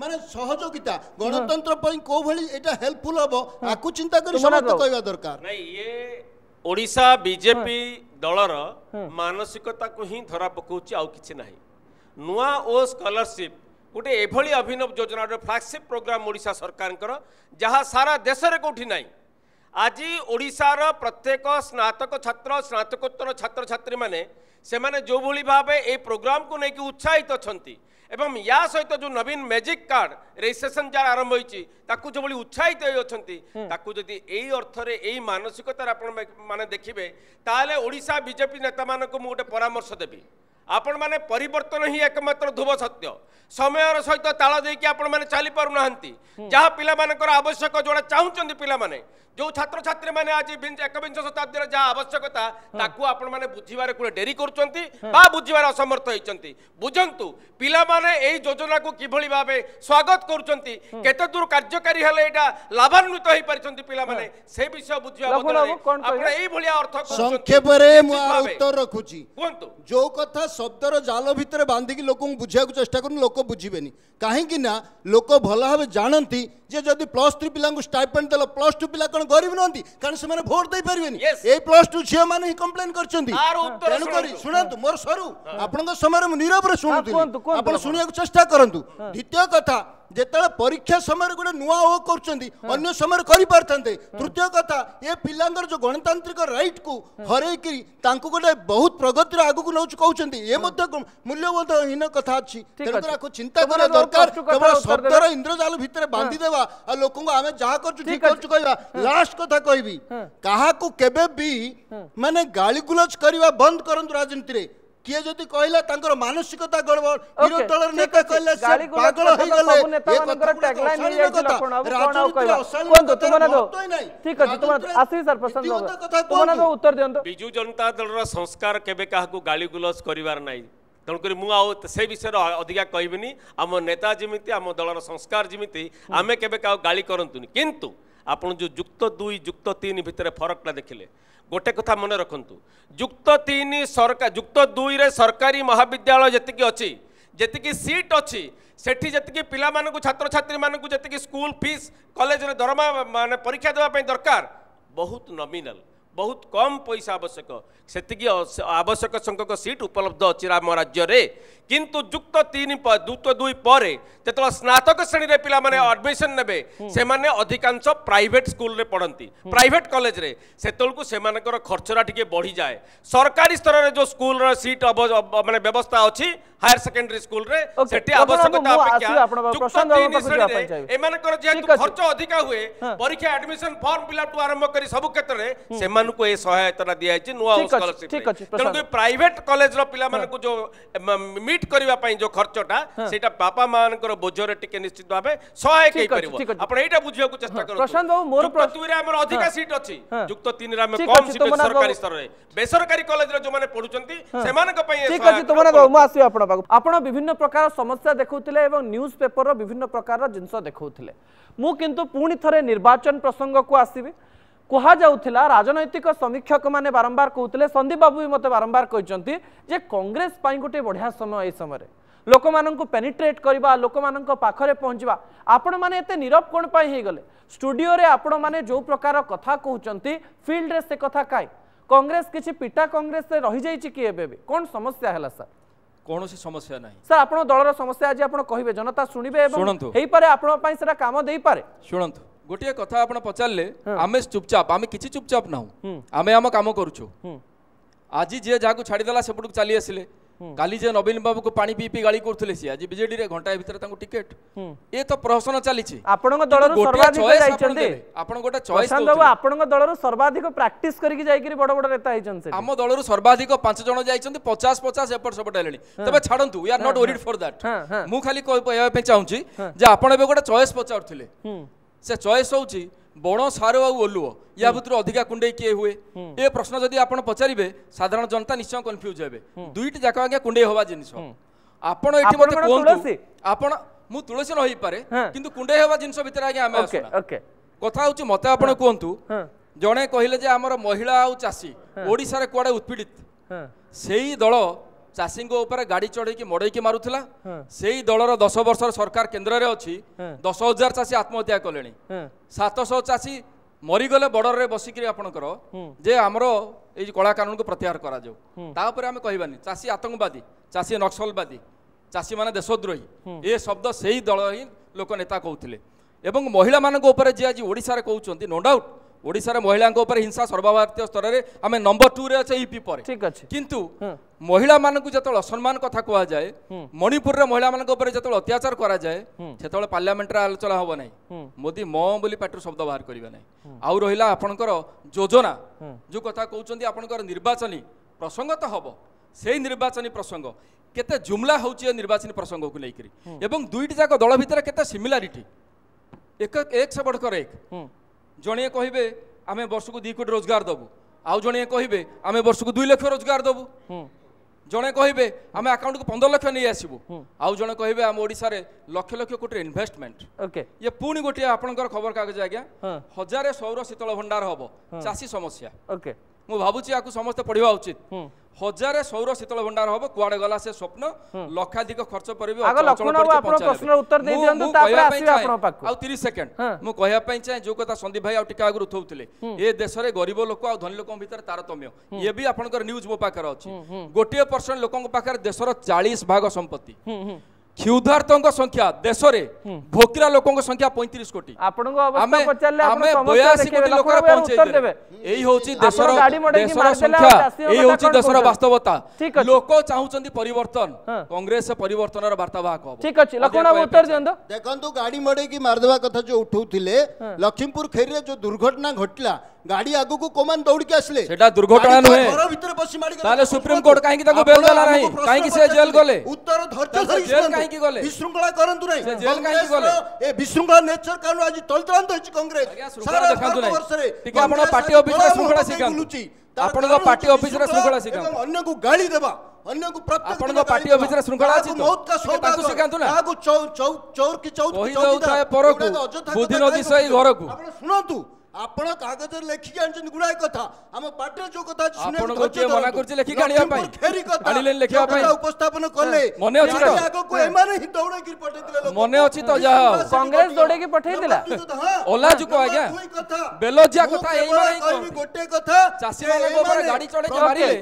Speaker 2: माने सहयोगिता गणतंत्र को हेल्पफुल हम आपको चिंता कर
Speaker 3: ओडिशा बीजेपी दलर मानसिकता को ही धरा पकाउची आउ किछि नुआ ओ स्कॉलरशिप गोटे एभली अभिनव योजना फ्लागशिप प्रोग्राम ओडिशा सरकार जहाँ सारा देश में कौटी नहीं আজি ওড়িশার প্রত্যেক স্নাতক ছাত্র স্নাতকোত্তর ছাত্রছাত্রী মানে সেমানে যেভাবে ভাবে এই প্রোগ্রামকে নিয়ে উৎসাহিত অনেক এবং ইয়া সহিত যে নবীন ম্যাজিক কার্ড রেজিস্ট্রেসন যার আরম্ভ হয়েছি তাকে যেভাবে উৎসাহিত হয়েছেন তাকে যদি এই অর্থরে এই মানসিকতার আপনার মানে দেখবে তাহলে ওড়িশা বিজেপি নেতা মানুষ গোটে পরামর্শ দেবী ଆପଣମାନେ ପରିବର୍ତ୍ତନ ହିଁ ଏକମାତ୍ର ଧ୍ରୁବ ସତ୍ୟ ସମୟର ସହିତ ତାଳ ଦେଇକି ଆପଣମାନେ ଚାଲିପାରୁନାହାନ୍ତି ଯାହା ପିଲାମାନଙ୍କର ଆବଶ୍ୟକ ଯୋଉଟା ଚାହୁଁଛନ୍ତି ପିଲାମାନେ ଯେଉଁ ଛାତ୍ରଛାତ୍ରୀମାନେ ଆଜି ଏକବିଂଶ ଶତାବ୍ଦୀର ଯାହା ଆବଶ୍ୟକତା ତାକୁ ଆପଣମାନେ ବୁଝିବାରେ କୋଉଠି ଡେରି କରୁଛନ୍ତି ବା ବୁଝିବାରେ ଅସମର୍ଥ ହୋଇଛନ୍ତି ବୁଝନ୍ତୁ ପିଲାମାନେ ଏଇ ଯୋଜନାକୁ କିଭଳି ଭାବେ ସ୍ୱାଗତ କରୁଛନ୍ତି କେତେ ଦୂର କାର୍ଯ୍ୟକାରୀ ହେଲେ ଏଇଟା ଲାଭାନ୍ୱିତ ହେଇପାରିଛନ୍ତି ପିଲାମାନେ ସେ ବିଷୟ ବୁଝିବା ବଦଳରେ ଆପଣ ଏଇଭଳିଆ ଅର୍ଥ ସଂକ୍ଷେପରେ ମୁଁ ଉତ୍ତର
Speaker 2: ରଖୁଛି କୁହନ୍ତୁ ଯୋଉ କଥା শব্দর জাল ভিতরে বাঁধিকি লোক বুঝাইব চেষ্টা করুন লোক বুঝবে কাহি না লোক ভালোভাবে জাঁতি যে যদি প্লস থ্রি পিলা স্টাইপেন্ড দেল প্লস টু পিলা কোণ গরিব নুহতি কারণ সে ভোট দিয়ে এই প্লস টু ঝিও মানে হি কমপ্লেন করছেন তেণুকরি শুণতু মোর সরু আপনার সময় নীরবরে শুণুଥିଲି আপনার শুণবাকে চেষ্টা করতু দ্বিতীয় কথা ଯେତେବେଳେ ପରୀକ୍ଷା ସମୟରେ ଗୋଟେ ନୂଆ ଓ କରୁଛନ୍ତି ଅନ୍ୟ ସମୟରେ କରିପାରିଥାନ୍ତେ ତୃତୀୟ କଥା ଏ ପିଲାଙ୍କର ଯେଉଁ ଗଣତାନ୍ତ୍ରିକ ରାଇଟ୍କୁ ହରେଇକିରି ତାଙ୍କୁ ଗୋଟେ ବହୁତ ପ୍ରଗତିର ଆଗକୁ ନେଉଛି କହୁଛନ୍ତି ଏ ମଧ୍ୟ ମୂଲ୍ୟବୋଧହୀନ କଥା ଅଛି ତେଣୁକରି ଆକୁ ଚିନ୍ତା କରିବା ଦରକାର କେବଳ ଶବ୍ଦର ଇନ୍ଦ୍ରଜାଲ ଭିତରେ ବାନ୍ଧିଦେବା ଆଉ ଲୋକଙ୍କୁ ଆମେ ଯାହା କରୁଛୁ ଠିକ କରୁଛୁ କହିବା ଲାଷ୍ଟ କଥା କହିବି କାହାକୁ କେବେ ବି ମାନେ ଗାଳିଗୁଲଜ କରିବା ବନ୍ଦ କରନ୍ତୁ ରାଜନୀତିରେ କିଏ ଯଦି କହିଲା ତାଙ୍କର ମାନସିକତା ଗଡ଼ବଡ଼ ବିରୋଧୀ ଦଳର ନେତା କହିଲେ ସେ
Speaker 1: ପାଗଳ ହେଇଗଲେ ଏ କଥା ରାଜନୀତିରେ ଅଶାଳୀନ ଉତ୍ତର ଦିଅନ୍ତୁ
Speaker 3: ବିଜୁ ଜନତା ଦଳର ସଂସ୍କାର କେବେ କାହାକୁ ଗାଳିଗୁଲଜ କରିବାର ନାହିଁ তেমকি মু সে বিষয়ে অধিকা কহবিনি আম নেতা যেমি আম দলর সংস্কার যেমি আমি কেবে কাউ গাড়ি করতু কিন্তু আপনার যে যুক্ত দুই যুক্ত তিন ভিতরে ফরকটা দেখলে গোটে কথা মনে রাখতু যুক্ত তিন সরকার যুক্ত দুইরে সরকারি মহাবিদ্যালয় যেত অছি যেত সিট অছি সেটি যেত পিলা মানুষ ছাত্রছাত্রী মানুষ যেত স্কুল ফিস কলেজের দরমা মানে পরীক্ষা দেওয়া দরকার বহুত নমিনাল ବହୁତ କମ୍ ପଇସା ଆବଶ୍ୟକ ସେତିକି ଆବଶ୍ୟକ ସଂଖ୍ୟକ ସିଟ୍ ଉପଲବ୍ଧ ଅଛି ଆମ ରାଜ୍ୟରେ କିନ୍ତୁ ଯୁକ୍ତ ତିନି ଯୁକ୍ତ ଦୁଇ ପରେ ଯେତେବେଳେ ସ୍ନାତକ ଶ୍ରେଣୀରେ ପିଲାମାନେ ଆଡ଼ମିସନ୍ ନେବେ ସେମାନେ ଅଧିକାଂଶ ପ୍ରାଇଭେଟ୍ ସ୍କୁଲରେ ପଢ଼ନ୍ତି ପ୍ରାଇଭେଟ୍ କଲେଜରେ ସେତେବେଳକୁ ସେମାନଙ୍କର ଖର୍ଚ୍ଚଟା ଟିକେ ବଢ଼ିଯାଏ ସରକାରୀ ସ୍ତରରେ ଯେଉଁ ସ୍କୁଲର ସିଟ୍ ମାନେ ବ୍ୟବସ୍ଥା ଅଛି ହାୟର ସେକେଣ୍ଡାରୀ ସ୍କୁଲରେ ସେଠି ଆବଶ୍ୟକତା ଅପେକ୍ଷା ଏମାନଙ୍କର ଯେହେତୁ ଖର୍ଚ୍ଚ ଅଧିକା ହୁଏ ପରୀକ୍ଷା ଆଡମିସନ ଫର୍ମ ଫିଲଅପ୍ ଠୁ ଆରମ୍ଭ କରି ସବୁ କ୍ଷେତ୍ରରେ ସେମାନଙ୍କୁ ଏ ସହାୟତା ଦିଆଯାଇଛି ନୂଆ ସ୍କଲାରସିପ୍ ତେଣୁକରି ପ୍ରାଇଭେଟ କଲେଜର ପିଲାମାନଙ୍କୁ ଯୋଉ ମିଟ୍ କରିବା ପାଇଁ ଯୋଉ ଖର୍ଚ୍ଚଟା ସେଇଟା ବାପା ମାଙ୍କର ବୋଝରେ ଟିକେ ନିଶ୍ଚିତ ଭାବେ ସହାୟକ ହେଇପାରିବ ଆପଣ ଏଇଟା ବୁଝିବାକୁ ଚେଷ୍ଟା କରନ୍ତୁ ପ୍ରଶାନ୍ତ
Speaker 1: ବାବୁ ମୋର ଦୁଇରେ
Speaker 3: ଆମର ଅଧିକା ସିଟ୍ ଅଛି ଯୁକ୍ତ ତିନିରେ ଆମେ କମ୍ ସିଟ୍ ସରକାରୀ ସ୍ତରରେ ବେସରକାରୀ କଲେଜରେ ଯୋଉମାନେ ପଢୁଛନ୍ତି
Speaker 1: ସେମାନଙ୍କ ପାଇଁ ଠିକ ଅଛି ତମନା ବାବୁ ମୁଁ ଆସିବି ଆପଣ ହେବାକୁ ଆପଣ ବିଭିନ୍ନ ପ୍ରକାର ସମସ୍ୟା ଦେଖାଉଥିଲେ ଏବଂ ନ୍ୟୁଜ୍ ପେପରର ବିଭିନ୍ନ ପ୍ରକାରର ଜିନିଷ ଦେଖାଉଥିଲେ ମୁଁ କିନ୍ତୁ ପୁଣି ଥରେ ନିର୍ବାଚନ ପ୍ରସଙ୍ଗକୁ ଆସିବି କୁହାଯାଉଥିଲା ରାଜନୈତିକ ସମୀକ୍ଷକମାନେ ବାରମ୍ବାର କହୁଥିଲେ ସନ୍ଦୀପ ବାବୁ ବି ମୋତେ ବାରମ୍ବାର କହିଛନ୍ତି ଯେ କଂଗ୍ରେସ ପାଇଁ ଗୋଟିଏ ବଢ଼ିଆ ସମୟ ଏହି ସମୟରେ ଲୋକମାନଙ୍କୁ ପେନିଟ୍ରେଟ୍ କରିବା ଲୋକମାନଙ୍କ ପାଖରେ ପହଞ୍ଚିବା ଆପଣମାନେ ଏତେ ନିରବ କ'ଣ ପାଇଁ ହେଇଗଲେ ଷ୍ଟୁଡ଼ିଓରେ ଆପଣମାନେ ଯେଉଁ ପ୍ରକାର କଥା କହୁଛନ୍ତି ଫିଲ୍ଡରେ ସେ କଥା କାହିଁ କଂଗ୍ରେସ କିଛି ପିଟା କଂଗ୍ରେସରେ ରହିଯାଇଛି କି ଏବେ ବି କ'ଣ ସମସ୍ୟା ହେଲା ସାର୍ কোণী সমস্যা নাই স্যার আপনার দলর সমস্যা আজ আপনার কহবে জনতা শুনবে শুণতু এইপারে আপনার পাই সেটা কাম দেইপারে
Speaker 4: শুণতু গোটিয়ে কথা আপনার পচারলে আমি চুপচাপ আমি কিছু চুপচাপ নাহু আমি আম কাম করুছু আজি যে যাকে ছাড়িদেলা সেপটু চালি আসলে কালি যে নবীন বাবু পানি পি পি গাড়ি করলে সি আজ বিজেডি ঘণ্টা ভিতরে তাঁর
Speaker 1: টিকেট এ তো প্রহসন চালিছি আপনার দলর গোটে চয়েস বাবু আপনার দলর সর্বাধিক প্র্যাকটিস করিকি যাইকি বড় বড় নেতা হইছেন আম দলর সর্বাধিক পাঁচ
Speaker 4: জন যাইছেন 50 50 এপট সেপট হেলেনি তবে ছাড়ন্তু we are not worried for that মু খালি কইবা পে চাহুছি যে আপন এবে গোটে চয়েস পচাউছিলে সে চয়েস হউছি ବଣ ସାର ଆଉ ଓଲୁଅ ୟା ଭିତରୁ ଅଧିକା କୁଣ୍ଡେଇ କିଏ ହୁଏ ଏ ପ୍ରଶ୍ନ ଯଦି ଆପଣ ପଚାରିବେ ସାଧାରଣ ଜନତା ନିଶ୍ଚୟ କନଫ୍ୟୁଜ ହେବେ ଦୁଇଟି ଯାକ ଆଜ୍ଞା କୁଣ୍ଡେଇ ହବା ଜିନିଷ ଆପଣ ଏଠି ମୋତେ କୁହନ୍ତୁ ଆପଣ ମୁଁ ତୁଳସୀ ନ ହେଇପାରେ କିନ୍ତୁ କୁଣ୍ଡେଇ ହବା ଜିନିଷ ଭିତରେ ଆଜ୍ଞା ଆମେ କଥା ହଉଛି ମତେ ଆପଣ କୁହନ୍ତୁ ଜଣେ କହିଲେ ଯେ ଆମର ମହିଳା ଆଉ ଚାଷୀ ଓଡ଼ିଶାରେ କୁଆଡ଼େ ଉତ୍ପୀଡ଼ିତ ସେଇ ଦଳ ଚାଷୀଙ୍କ ଉପରେ ଗାଡି ଚଢେଇକି ମଡେଇକି ମାରୁଥିଲା ସେଇ ଦଳର ଦଶ ବର୍ଷର ସରକାର କେନ୍ଦ୍ରରେ ଅଛି ଦଶ ହଜାର ଚାଷୀ ଆତ୍ମହତ୍ୟା କଲେଣି ସାତଶହ ଚାଷୀ ମରିଗଲେ ବର୍ଡରରେ ବସିକିରି ଆପଣଙ୍କର ଯେ ଆମର ଏଇ କଳା କାନୁନକୁ ପ୍ରତ୍ୟାହାର କରାଯାଉ ତାପରେ ଆମେ କହିବାନି ଚାଷୀ ଆତଙ୍କବାଦୀ ଚାଷୀ ନକ୍ସଲବାଦୀ ଚାଷୀମାନେ ଦେଶଦ୍ରୋହୀ ଏ ଶବ୍ଦ ସେଇ ଦଳ ହିଁ ଲୋକ ନେତା କହୁଥିଲେ ଏବଂ ମହିଳାମାନଙ୍କ ଉପରେ ଯିଏ ଆଜି ଓଡ଼ିଶାରେ କହୁଛନ୍ତି ନୋ ଡାଉଟ୍ ওড়িশার মহিলাঙ্ক উপরে হিংসা সর্বভারতীয় স্তরের আমি নম্বর টু রে আছে ইপি পরে ঠিক আছে কিন্তু মহিলা মানুষ যেতবে অসম্মান কথা কুয়া যায় মণিপুরের মহিলা মানুষ উপরে যেতবে অত্যাচার করা যায় সেতবে পার্লামেন্টর আলোচনা হব না মোদি ম বলি পাটু শব্দ বাহার করবে না আউ রহিলা আপনার যোজনা যে কথা কৌন আপনার নির্বাচনী প্রসঙ্গ তো হব সেই নির্বাচনী প্রসঙ্গ কেতে জুমলা হচ্ছে নির্বাচনী প্রসঙ্গকে নেই এবং দুইটি যাক দল ভিতরে কেতে সিমিলারিটি এক এক সে বড় এক জনে কহিবে আমি বর্ষক দুই কোটি রোজগার দেবু আউ জনে কহবে আমি বর্ষক দুই লক্ষ রোজগার দেবু জনে কহিবে আমি আকাউন্টকে পনেরো লক্ষ নিয়ে আসবু আউ জনে কহবে আমি ওড়িশার লক্ষ লক্ষ কোটি ইনভেস্টমেন্ট ওকে ইয়ে পুনি গোটিয়ে আপনার খবর কাগজ আজ্ঞা হাজার সৌর শীতল ভণ্ডার হব চাষী সমস্যা ওকে ମୁଁ ଭାବୁଛି ଆକୁ ସମସ୍ତେ ପଢିବା ଉଚିତ ହଜାରେ ସୌର ଶୀତଳ ଭଣ୍ଡାର ହବ କୁଆଡେ ଗଲା ସେ ସ୍ୱପ୍ନ ଲକ୍ଷାଧିକ ଖର୍ଚ୍ଚ କରିବେ ଆଉ ତିରିଶ ସେକେଣ୍ଡ ମୁଁ କହିବା ପାଇଁ ଚାହେଁ ଯୋଉ କଥା ସନ୍ଦୀପ ଭାଇ ଆଉ ଟିକେ ଆଗରୁ ଉଠଉଥିଲେ ଏ ଦେଶରେ ଗରିବ ଲୋକ ଆଉ ଧନୀ ଲୋକଙ୍କ ଭିତରେ ତାରତମ୍ୟ ଇଏ ବି ଆପଣଙ୍କର ନ୍ୟୁଜ୍ ମୋ ପାଖରେ ଅଛି ଗୋଟିଏ ପରସେଣ୍ଟ ଲୋକଙ୍କ ପାଖରେ ଦେଶର ଚାଳିଶ ଭାଗ ସମ୍ପତ୍ତି କ୍ଷୁଧାର୍ତ୍ତଙ୍କ ସଂଖ୍ୟା ଦେଶରେ ଭୋକିଲା ଲୋକଙ୍କ ସଂଖ୍ୟା ପଇଁତିରିଶ କୋଟି ବୟାଅଶୀ କୋଟି ଲୋକର ପହଞ୍ଚେଇଦେବେ ଏଇ ହଉଛି ଦେଶର ଦେଶର ସଂଖ୍ୟା ଏଇ ହଉଛି ଦେଶର ବାସ୍ତବତା ଲୋକ ଚାହୁଁଛନ୍ତି ପରିବର୍ତ୍ତନ କଂଗ୍ରେସ ପରିବର୍ତ୍ତନର ବାର୍ତ୍ତାବାହକ ଠିକ ଅଛି ଲକ୍ଷ୍ମଣବାବୁ ଉତ୍ତର
Speaker 2: ଦିଅନ୍ତୁ ଦେଖନ୍ତୁ ଗାଡି ମଡେଇକି ମାରିଦେବା କଥା ଯୋଉ ଉଠଉଥିଲେ ଲକ୍ଷ୍ମୀପୁର ଖେରୀରେ ଯୋଉ ଦୁର୍ଘଟଣା ଘଟିଲା ଗାଡି ଆଗକୁ କୋମାନ ଦୌଡିକି ଆସିଲେ ସେଟା ଦୁର୍ଘଟଣା ନୁହେଁ ଘର ଭିତରେ ବସି ମାଡି
Speaker 4: ତାହେଲେ ସୁପ୍ରିମକୋର୍ଟ କାହିଁକି ତାକୁ ବେଲ୍ ଦେଲା ନାହିଁ କାହିଁକି ସେ ଜେଲ୍ ଗଲେ ଉତ୍ତର ଧୈର୍ଯ୍ୟ ଧରି କାହିଁକି ଗଲେ ବିଶୃଙ୍ଖଳା କରନ୍ତୁ ନାହିଁ ଜେଲ କାହିଁକି ଗଲେ
Speaker 2: ଏ ବିଶୃଙ୍ଖଳା ନେଚର କାରଣ ଆଜି ତଳିତଳାନ୍ତ ହେଇଛି କଂଗ୍ରେସ ସାରା ଭାରତ ବର୍ଷରେ ଟିକେ ଆପଣ ପାର୍ଟି ଅଫିସରେ ଶୃଙ୍ଖଳା ଶିଖାନ୍ତୁ
Speaker 4: ଆପଣଙ୍କ ପାର୍ଟି ଅଫିସରେ ଶୃଙ୍ଖଳା ଶିଖାନ୍ତୁ
Speaker 2: ଅନ୍ୟକୁ ଗାଳି ଦେବା ଅନ୍ୟକୁ ପ୍ରତ୍ୟେକ ଆପଣଙ୍କ ପାର୍ଟି ଅଫିସରେ ଶୃଙ୍ଖଳା ଅଛି ମୌତ କା ସୌଦା ଶିଖାନ୍ତୁ ନା କାହାକୁ ଚୋର କି ଚୌଦ କହି ଦଉଥାଏ ପରକୁ ବୁଦ୍ଧି ନ ଦିଶଇ ଘରକୁ ଆପଣ ଶୁଣନ୍ତୁ ଆପଣ କାଗଜରେ ଲେଖିକି ଆଣିଛନ୍ତି ଗୁଡ଼ାଏ କଥା ଆମ ପାର୍ଟିରେ ଯୋଉ କଥା ଅଛି ଆପଣଙ୍କୁ କିଏ ମନା କରୁଛି ଲେଖିକି ଆଣିବା ପାଇଁ
Speaker 4: ଆଣିଲେନି ଲେଖିବା ପାଇଁ ଉପସ୍ଥାପନ
Speaker 1: କଲେ মনে ଅଛି ତ ଆଗକୁ ଏମାନେ ହିଁ ଦୌଡେଇକି
Speaker 4: ପଠେଇଥିଲେ ମନେ ଅଛି ତ ଯାହା କଂଗ୍ରେସ ଦୌଡେଇକି ପଠେଇଥିଲା ଓଲା ଯୁଗ ଆଜ୍ଞା ବେଲଜିଆ କଥା ଏଇମାନେ କହିବି ଗୋଟେ କଥା ଚାଷୀମାନଙ୍କ ଉପରେ ଗାଡି ଚଢେଇକି ମାରିଲେ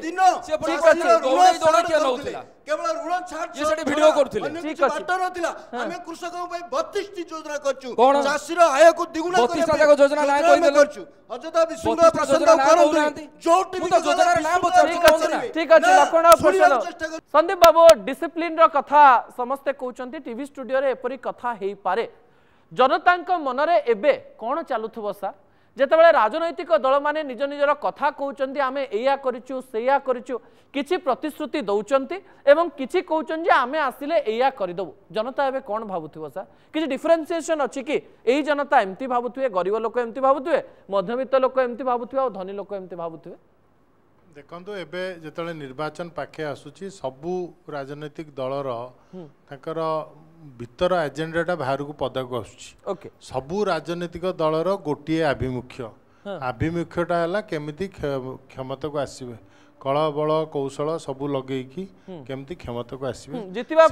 Speaker 4: ସେ ଠିକ ଅଛି
Speaker 2: ଦୌଡେଇ ଦୌଡେଇକି ନଉଥିଲା କେବଳ ଋଣ ଛାଡ଼ ଇଏ ସେଠି ଭିଡିଓ କରୁଥିଲେ ଠିକ ଅଛି ବାଟ ନଥିଲା ଆମେ କୃଷକଙ୍କ ପାଇଁ 32ଟି ଯୋଜନା କରୁଛୁ ଚାଷୀର ଆୟକୁ ଦ୍ୱିଗୁଣ କରିବା ପାଇଁ 32ଟା ଯୋଜନା ନାଁ କହିଦେଲେ କରୁଛୁ ଅଯଥା ବିଶୃଙ୍ଖଳ ପ୍ରସଙ୍ଗ କରନ୍ତୁ ଯୋଉଠି ବି ଯୋଜନାର ନାଁ ପଚାରୁଛନ୍ତି ଠିକ ଅଛି
Speaker 1: ଲକ୍ଷ୍ମଣ ଫସଲ ସନ୍ଦୀପ ବାବୁ ଡିସି ଡିସିପ୍ଲିନ୍ର କଥା ସମସ୍ତେ କହୁଛନ୍ତି ଟିଭି ଷ୍ଟୁଡ଼ିଓରେ ଏପରି କଥା ହେଇପାରେ ଜନତାଙ୍କ ମନରେ ଏବେ କ'ଣ ଚାଲୁଥିବ ସାର୍ ଯେତେବେଳେ ରାଜନୈତିକ ଦଳମାନେ ନିଜ ନିଜର କଥା କହୁଛନ୍ତି ଆମେ ଏଇଆ କରିଛୁ ସେଇଆ କରିଛୁ କିଛି ପ୍ରତିଶ୍ରୁତି ଦେଉଛନ୍ତି ଏବଂ କିଛି କହୁଛନ୍ତି ଯେ ଆମେ ଆସିଲେ ଏଇଆ କରିଦେବୁ ଜନତା ଏବେ କ'ଣ ଭାବୁଥିବ ସାର୍ କିଛି ଡିଫରେନ୍ସିଏସନ୍ ଅଛି କି ଏଇ ଜନତା ଏମିତି ଭାବୁଥିବେ ଗରିବ ଲୋକ ଏମିତି ଭାବୁଥିବେ ମଧ୍ୟବିତ୍ତ ଲୋକ ଏମିତି ଭାବୁଥିବେ ଆଉ ଧନୀ ଲୋକ ଏମିତି ଭାବୁଥିବେ
Speaker 5: ଦେଖନ୍ତୁ ଏବେ ଯେତେବେଳେ ନିର୍ବାଚନ ପାଖେ ଆସୁଛି ସବୁ ରାଜନୈତିକ ଦଳର ତାଙ୍କର ଭିତର ଏଜେଣ୍ଡାଟା ବାହାରକୁ ପଦାକୁ ଆସୁଛି ଓକେ ସବୁ ରାଜନୈତିକ ଦଳର ଗୋଟିଏ ଆଭିମୁଖ୍ୟ ଆଭିମୁଖ୍ୟଟା ହେଲା କେମିତି କ୍ଷମତାକୁ ଆସିବେ କଳ ବଳ କୌଶଳ ସବୁ ଲଗେଇକି କେମିତି କ୍ଷମତାକୁ ଆସିବେ ଜିତିବା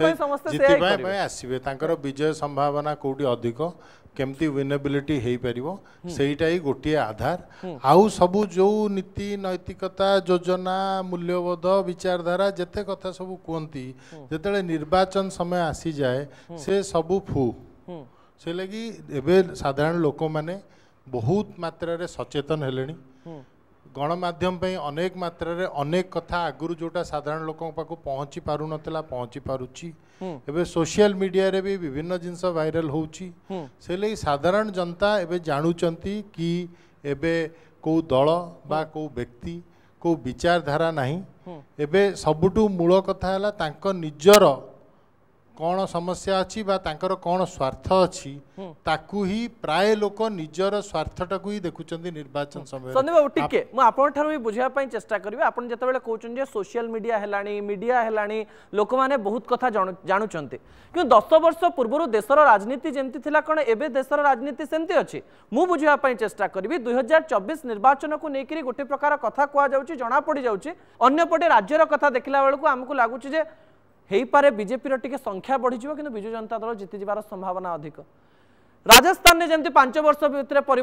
Speaker 5: ପାଇଁ ଆସିବେ ତାଙ୍କର ବିଜୟ ସମ୍ଭାବନା କୋଉଠି ଅଧିକ କେମିତି ୱିନେବିଲିଟି ହେଇପାରିବ ସେଇଟା ହିଁ ଗୋଟିଏ ଆଧାର ଆଉ ସବୁ ଯେଉଁ ନୀତି ନୈତିକତା ଯୋଜନା ମୂଲ୍ୟବୋଧ ବିଚାରଧାରା ଯେତେ କଥା ସବୁ କୁହନ୍ତି ଯେତେବେଳେ ନିର୍ବାଚନ ସମୟ ଆସିଯାଏ ସେ ସବୁ ଫୁ ସେ ଲାଗି ଏବେ ସାଧାରଣ ଲୋକମାନେ ବହୁତ ମାତ୍ରାରେ ସଚେତନ ହେଲେଣି ଗଣମାଧ୍ୟମ ପାଇଁ ଅନେକ ମାତ୍ରାରେ ଅନେକ କଥା ଆଗରୁ ଯେଉଁଟା ସାଧାରଣ ଲୋକଙ୍କ ପାଖକୁ ପହଞ୍ଚି ପାରୁନଥିଲା ପହଞ୍ଚି ପାରୁଛି ଏବେ ସୋସିଆଲ ମିଡ଼ିଆରେ ବି ବିଭିନ୍ନ ଜିନିଷ ଭାଇରାଲ ହେଉଛି ସେ ଲାଗି ସାଧାରଣ ଜନତା ଏବେ ଜାଣୁଛନ୍ତି କି ଏବେ କେଉଁ ଦଳ ବା କେଉଁ ବ୍ୟକ୍ତି କେଉଁ ବିଚାରଧାରା ନାହିଁ ଏବେ ସବୁଠୁ ମୂଳ କଥା ହେଲା ତାଙ୍କ ନିଜର କ'ଣ ସମସ୍ୟା ଅଛି ବା ତାଙ୍କର କ'ଣ ସ୍ୱାର୍ଥ ଅଛି ତାକୁ ହିଁ ପ୍ରାୟ ଲୋକ ନିଜର ସ୍ୱାର୍ଥଟାକୁ ହିଁ ଦେଖୁଛନ୍ତି ନିର୍ବାଚନ ସମୟରେ ସନ୍ଦୀପ ବାବୁ ଟିକେ
Speaker 1: ମୁଁ ଆପଣଙ୍କଠାରୁ ବି ବୁଝିବା ପାଇଁ ଚେଷ୍ଟା କରିବି ଆପଣ ଯେତେବେଳେ କହୁଛନ୍ତି ଯେ ସୋସିଆଲ ମିଡ଼ିଆ ହେଲାଣି ମିଡ଼ିଆ ହେଲାଣି ଲୋକମାନେ ବହୁତ କଥା ଜାଣୁଛନ୍ତି କିନ୍ତୁ ଦଶ ବର୍ଷ ପୂର୍ବରୁ ଦେଶର ରାଜନୀତି ଯେମିତି ଥିଲା କ'ଣ ଏବେ ଦେଶର ରାଜନୀତି ସେମିତି ଅଛି ମୁଁ ବୁଝିବା ପାଇଁ ଚେଷ୍ଟା କରିବି ଦୁଇ ହଜାର ଚବିଶ ନିର୍ବାଚନକୁ ନେଇକରି ଗୋଟେ ପ୍ରକାର କଥା କୁହାଯାଉଛି ଜଣାପଡ଼ିଯାଉଛି ଅନ୍ୟପଟେ ରାଜ୍ୟର କଥା ଦେଖିଲା ବେଳକୁ ଆମକୁ ଲାଗୁଛି ଯେ ହେଇପାରେ ବିଜେପିର ଟିକେ ସଂଖ୍ୟା ବଢ଼ିଯିବ କିନ୍ତୁ ବିଜୁ ଜନତା ଦଳ ଜିତିଯିବାର ସମ୍ଭାବନା ଅଧିକ राजस्थान में जमी पांच वर्ष भितर पर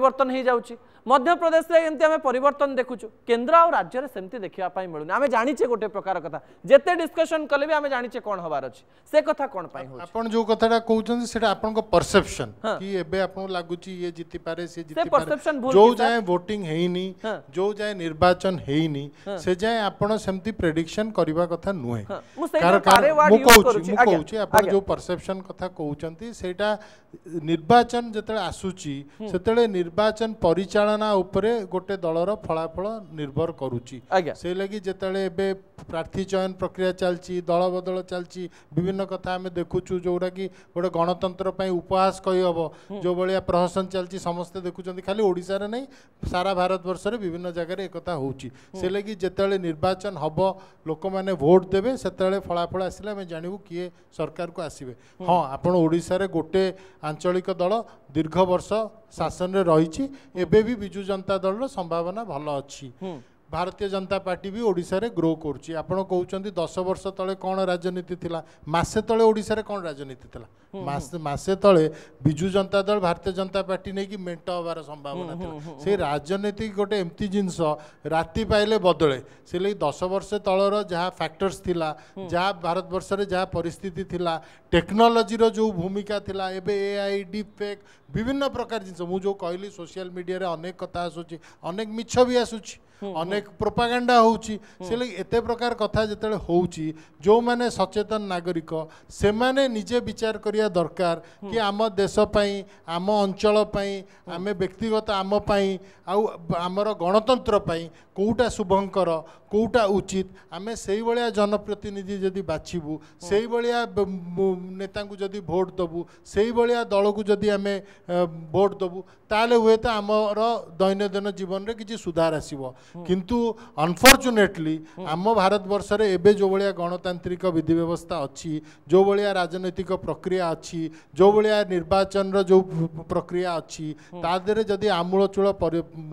Speaker 1: मध्यप्रदेश में परिवर्तन देखुचु केन्द्र आ राज्य सेमती देखापी मिलूनि आम जाचे गोटे प्रकार कथा जिते डिस्कसन कले भी आम जाचे कौन हबार अच्छे से कथा कौन
Speaker 5: आपन जो कथा कहते हैं परसेप्शन लगुच निर्वाचन ନିର୍ବାଚନ ଯେତେବେଳେ ଆସୁଛି ସେତେବେଳେ ନିର୍ବାଚନ ପରିଚାଳନା ଉପରେ ଗୋଟେ ଦଳର ଫଳାଫଳ ନିର୍ଭର କରୁଛି ସେଇ ଲାଗି ଯେତେବେଳେ ଏବେ ପ୍ରାର୍ଥୀ ଚୟନ ପ୍ରକ୍ରିୟା ଚାଲିଛି ଦଳ ବଦଳ ଚାଲିଛି ବିଭିନ୍ନ କଥା ଆମେ ଦେଖୁଛୁ ଯେଉଁଟାକି ଗୋଟେ ଗଣତନ୍ତ୍ର ପାଇଁ ଉପହାସ କହିହେବ ଯେଉଁଭଳିଆ ପ୍ରହସନ ଚାଲିଛି ସମସ୍ତେ ଦେଖୁଛନ୍ତି ଖାଲି ଓଡ଼ିଶାରେ ନାହିଁ ସାରା ଭାରତବର୍ଷରେ ବିଭିନ୍ନ ଜାଗାରେ ଏକଥା ହେଉଛି ସେ ଲାଗି ଯେତେବେଳେ ନିର୍ବାଚନ ହେବ ଲୋକମାନେ ଭୋଟ ଦେବେ ସେତେବେଳେ ଫଳାଫଳ ଆସିଲେ ଆମେ ଜାଣିବୁ କିଏ ସରକାରକୁ ଆସିବେ ହଁ ଆପଣ ଓଡ଼ିଶାରେ ଗୋଟେ ଆଞ୍ଚଳିକ ଦଳ ଦୀର୍ଘ ବର୍ଷ ଶାସନରେ ରହିଛି ଏବେ ବି ବିଜୁ ଜନତା ଦଳର ସମ୍ଭାବନା ଭଲ ଅଛି ଭାରତୀୟ ଜନତା ପାର୍ଟି ବି ଓଡ଼ିଶାରେ ଗ୍ରୋ କରୁଛି ଆପଣ କହୁଛନ୍ତି ଦଶ ବର୍ଷ ତଳେ କ'ଣ ରାଜନୀତି ଥିଲା ମାସେ ତଳେ ଓଡ଼ିଶାରେ କ'ଣ ରାଜନୀତି ଥିଲା ମାସେ ତଳେ ବିଜୁ ଜନତା ଦଳ ଭାରତୀୟ ଜନତା ପାର୍ଟି ନେଇକି ମେଣ୍ଟ ହେବାର ସମ୍ଭାବନା ଥିଲା ସେଇ ରାଜନୀତି ଗୋଟେ ଏମିତି ଜିନିଷ ରାତି ପାଇଲେ ବଦଳେ ସେ ଲାଗି ଦଶ ବର୍ଷ ତଳର ଯାହା ଫ୍ୟାକ୍ଟର୍ସ ଥିଲା ଯାହା ଭାରତବର୍ଷରେ ଯାହା ପରିସ୍ଥିତି ଥିଲା ଟେକ୍ନୋଲୋଜିର ଯେଉଁ ଭୂମିକା ଥିଲା ଏବେ ଏଆଇ ଡିପ୍ ଫେକ୍ ବିଭିନ୍ନ ପ୍ରକାର ଜିନିଷ ମୁଁ ଯେଉଁ କହିଲି ସୋସିଆଲ ମିଡ଼ିଆରେ ଅନେକ କଥା ଆସୁଛି ଅନେକ ମିଛ ବି ଆସୁଛି ଅନେକ ପ୍ରୋପାଗାଣ୍ଡା ହେଉଛି ସେ ଲାଗି ଏତେ ପ୍ରକାର କଥା ଯେତେବେଳେ ହେଉଛି ଯେଉଁମାନେ ସଚେତନ ନାଗରିକ ସେମାନେ ନିଜେ ବିଚାର କରିବା ଦରକାର କି ଆମ ଦେଶ ପାଇଁ ଆମ ଅଞ୍ଚଳ ପାଇଁ ଆମେ ବ୍ୟକ୍ତିଗତ ଆମ ପାଇଁ ଆଉ ଆମର ଗଣତନ୍ତ୍ର ପାଇଁ କେଉଁଟା ଶୁଭଙ୍କର କେଉଁଟା ଉଚିତ ଆମେ ସେଇଭଳିଆ ଜନପ୍ରତିନିଧି ଯଦି ବାଛିବୁ ସେଇଭଳିଆ ନେତାଙ୍କୁ ଯଦି ଭୋଟ ଦେବୁ ସେଇଭଳିଆ ଦଳକୁ ଯଦି ଆମେ ଭୋଟ ଦେବୁ ତାହେଲେ ହୁଏତ ଆମର ଦୈନନ୍ଦିନ ଜୀବନରେ କିଛି ସୁଧାର ଆସିବ କିନ୍ତୁ ଅନଫର୍ଚୁନେଟଲି ଆମ ଭାରତବର୍ଷରେ ଏବେ ଯେଉଁଭଳିଆ ଗଣତାନ୍ତ୍ରିକ ବିଧି ବ୍ୟବସ୍ଥା ଅଛି ଯେଉଁଭଳିଆ ରାଜନୈତିକ ପ୍ରକ୍ରିୟା ଅଛି ଯେଉଁଭଳିଆ ନିର୍ବାଚନର ଯେଉଁ ପ୍ରକ୍ରିୟା ଅଛି ତା ଦେହରେ ଯଦି ଆମୂଳଚୂଳ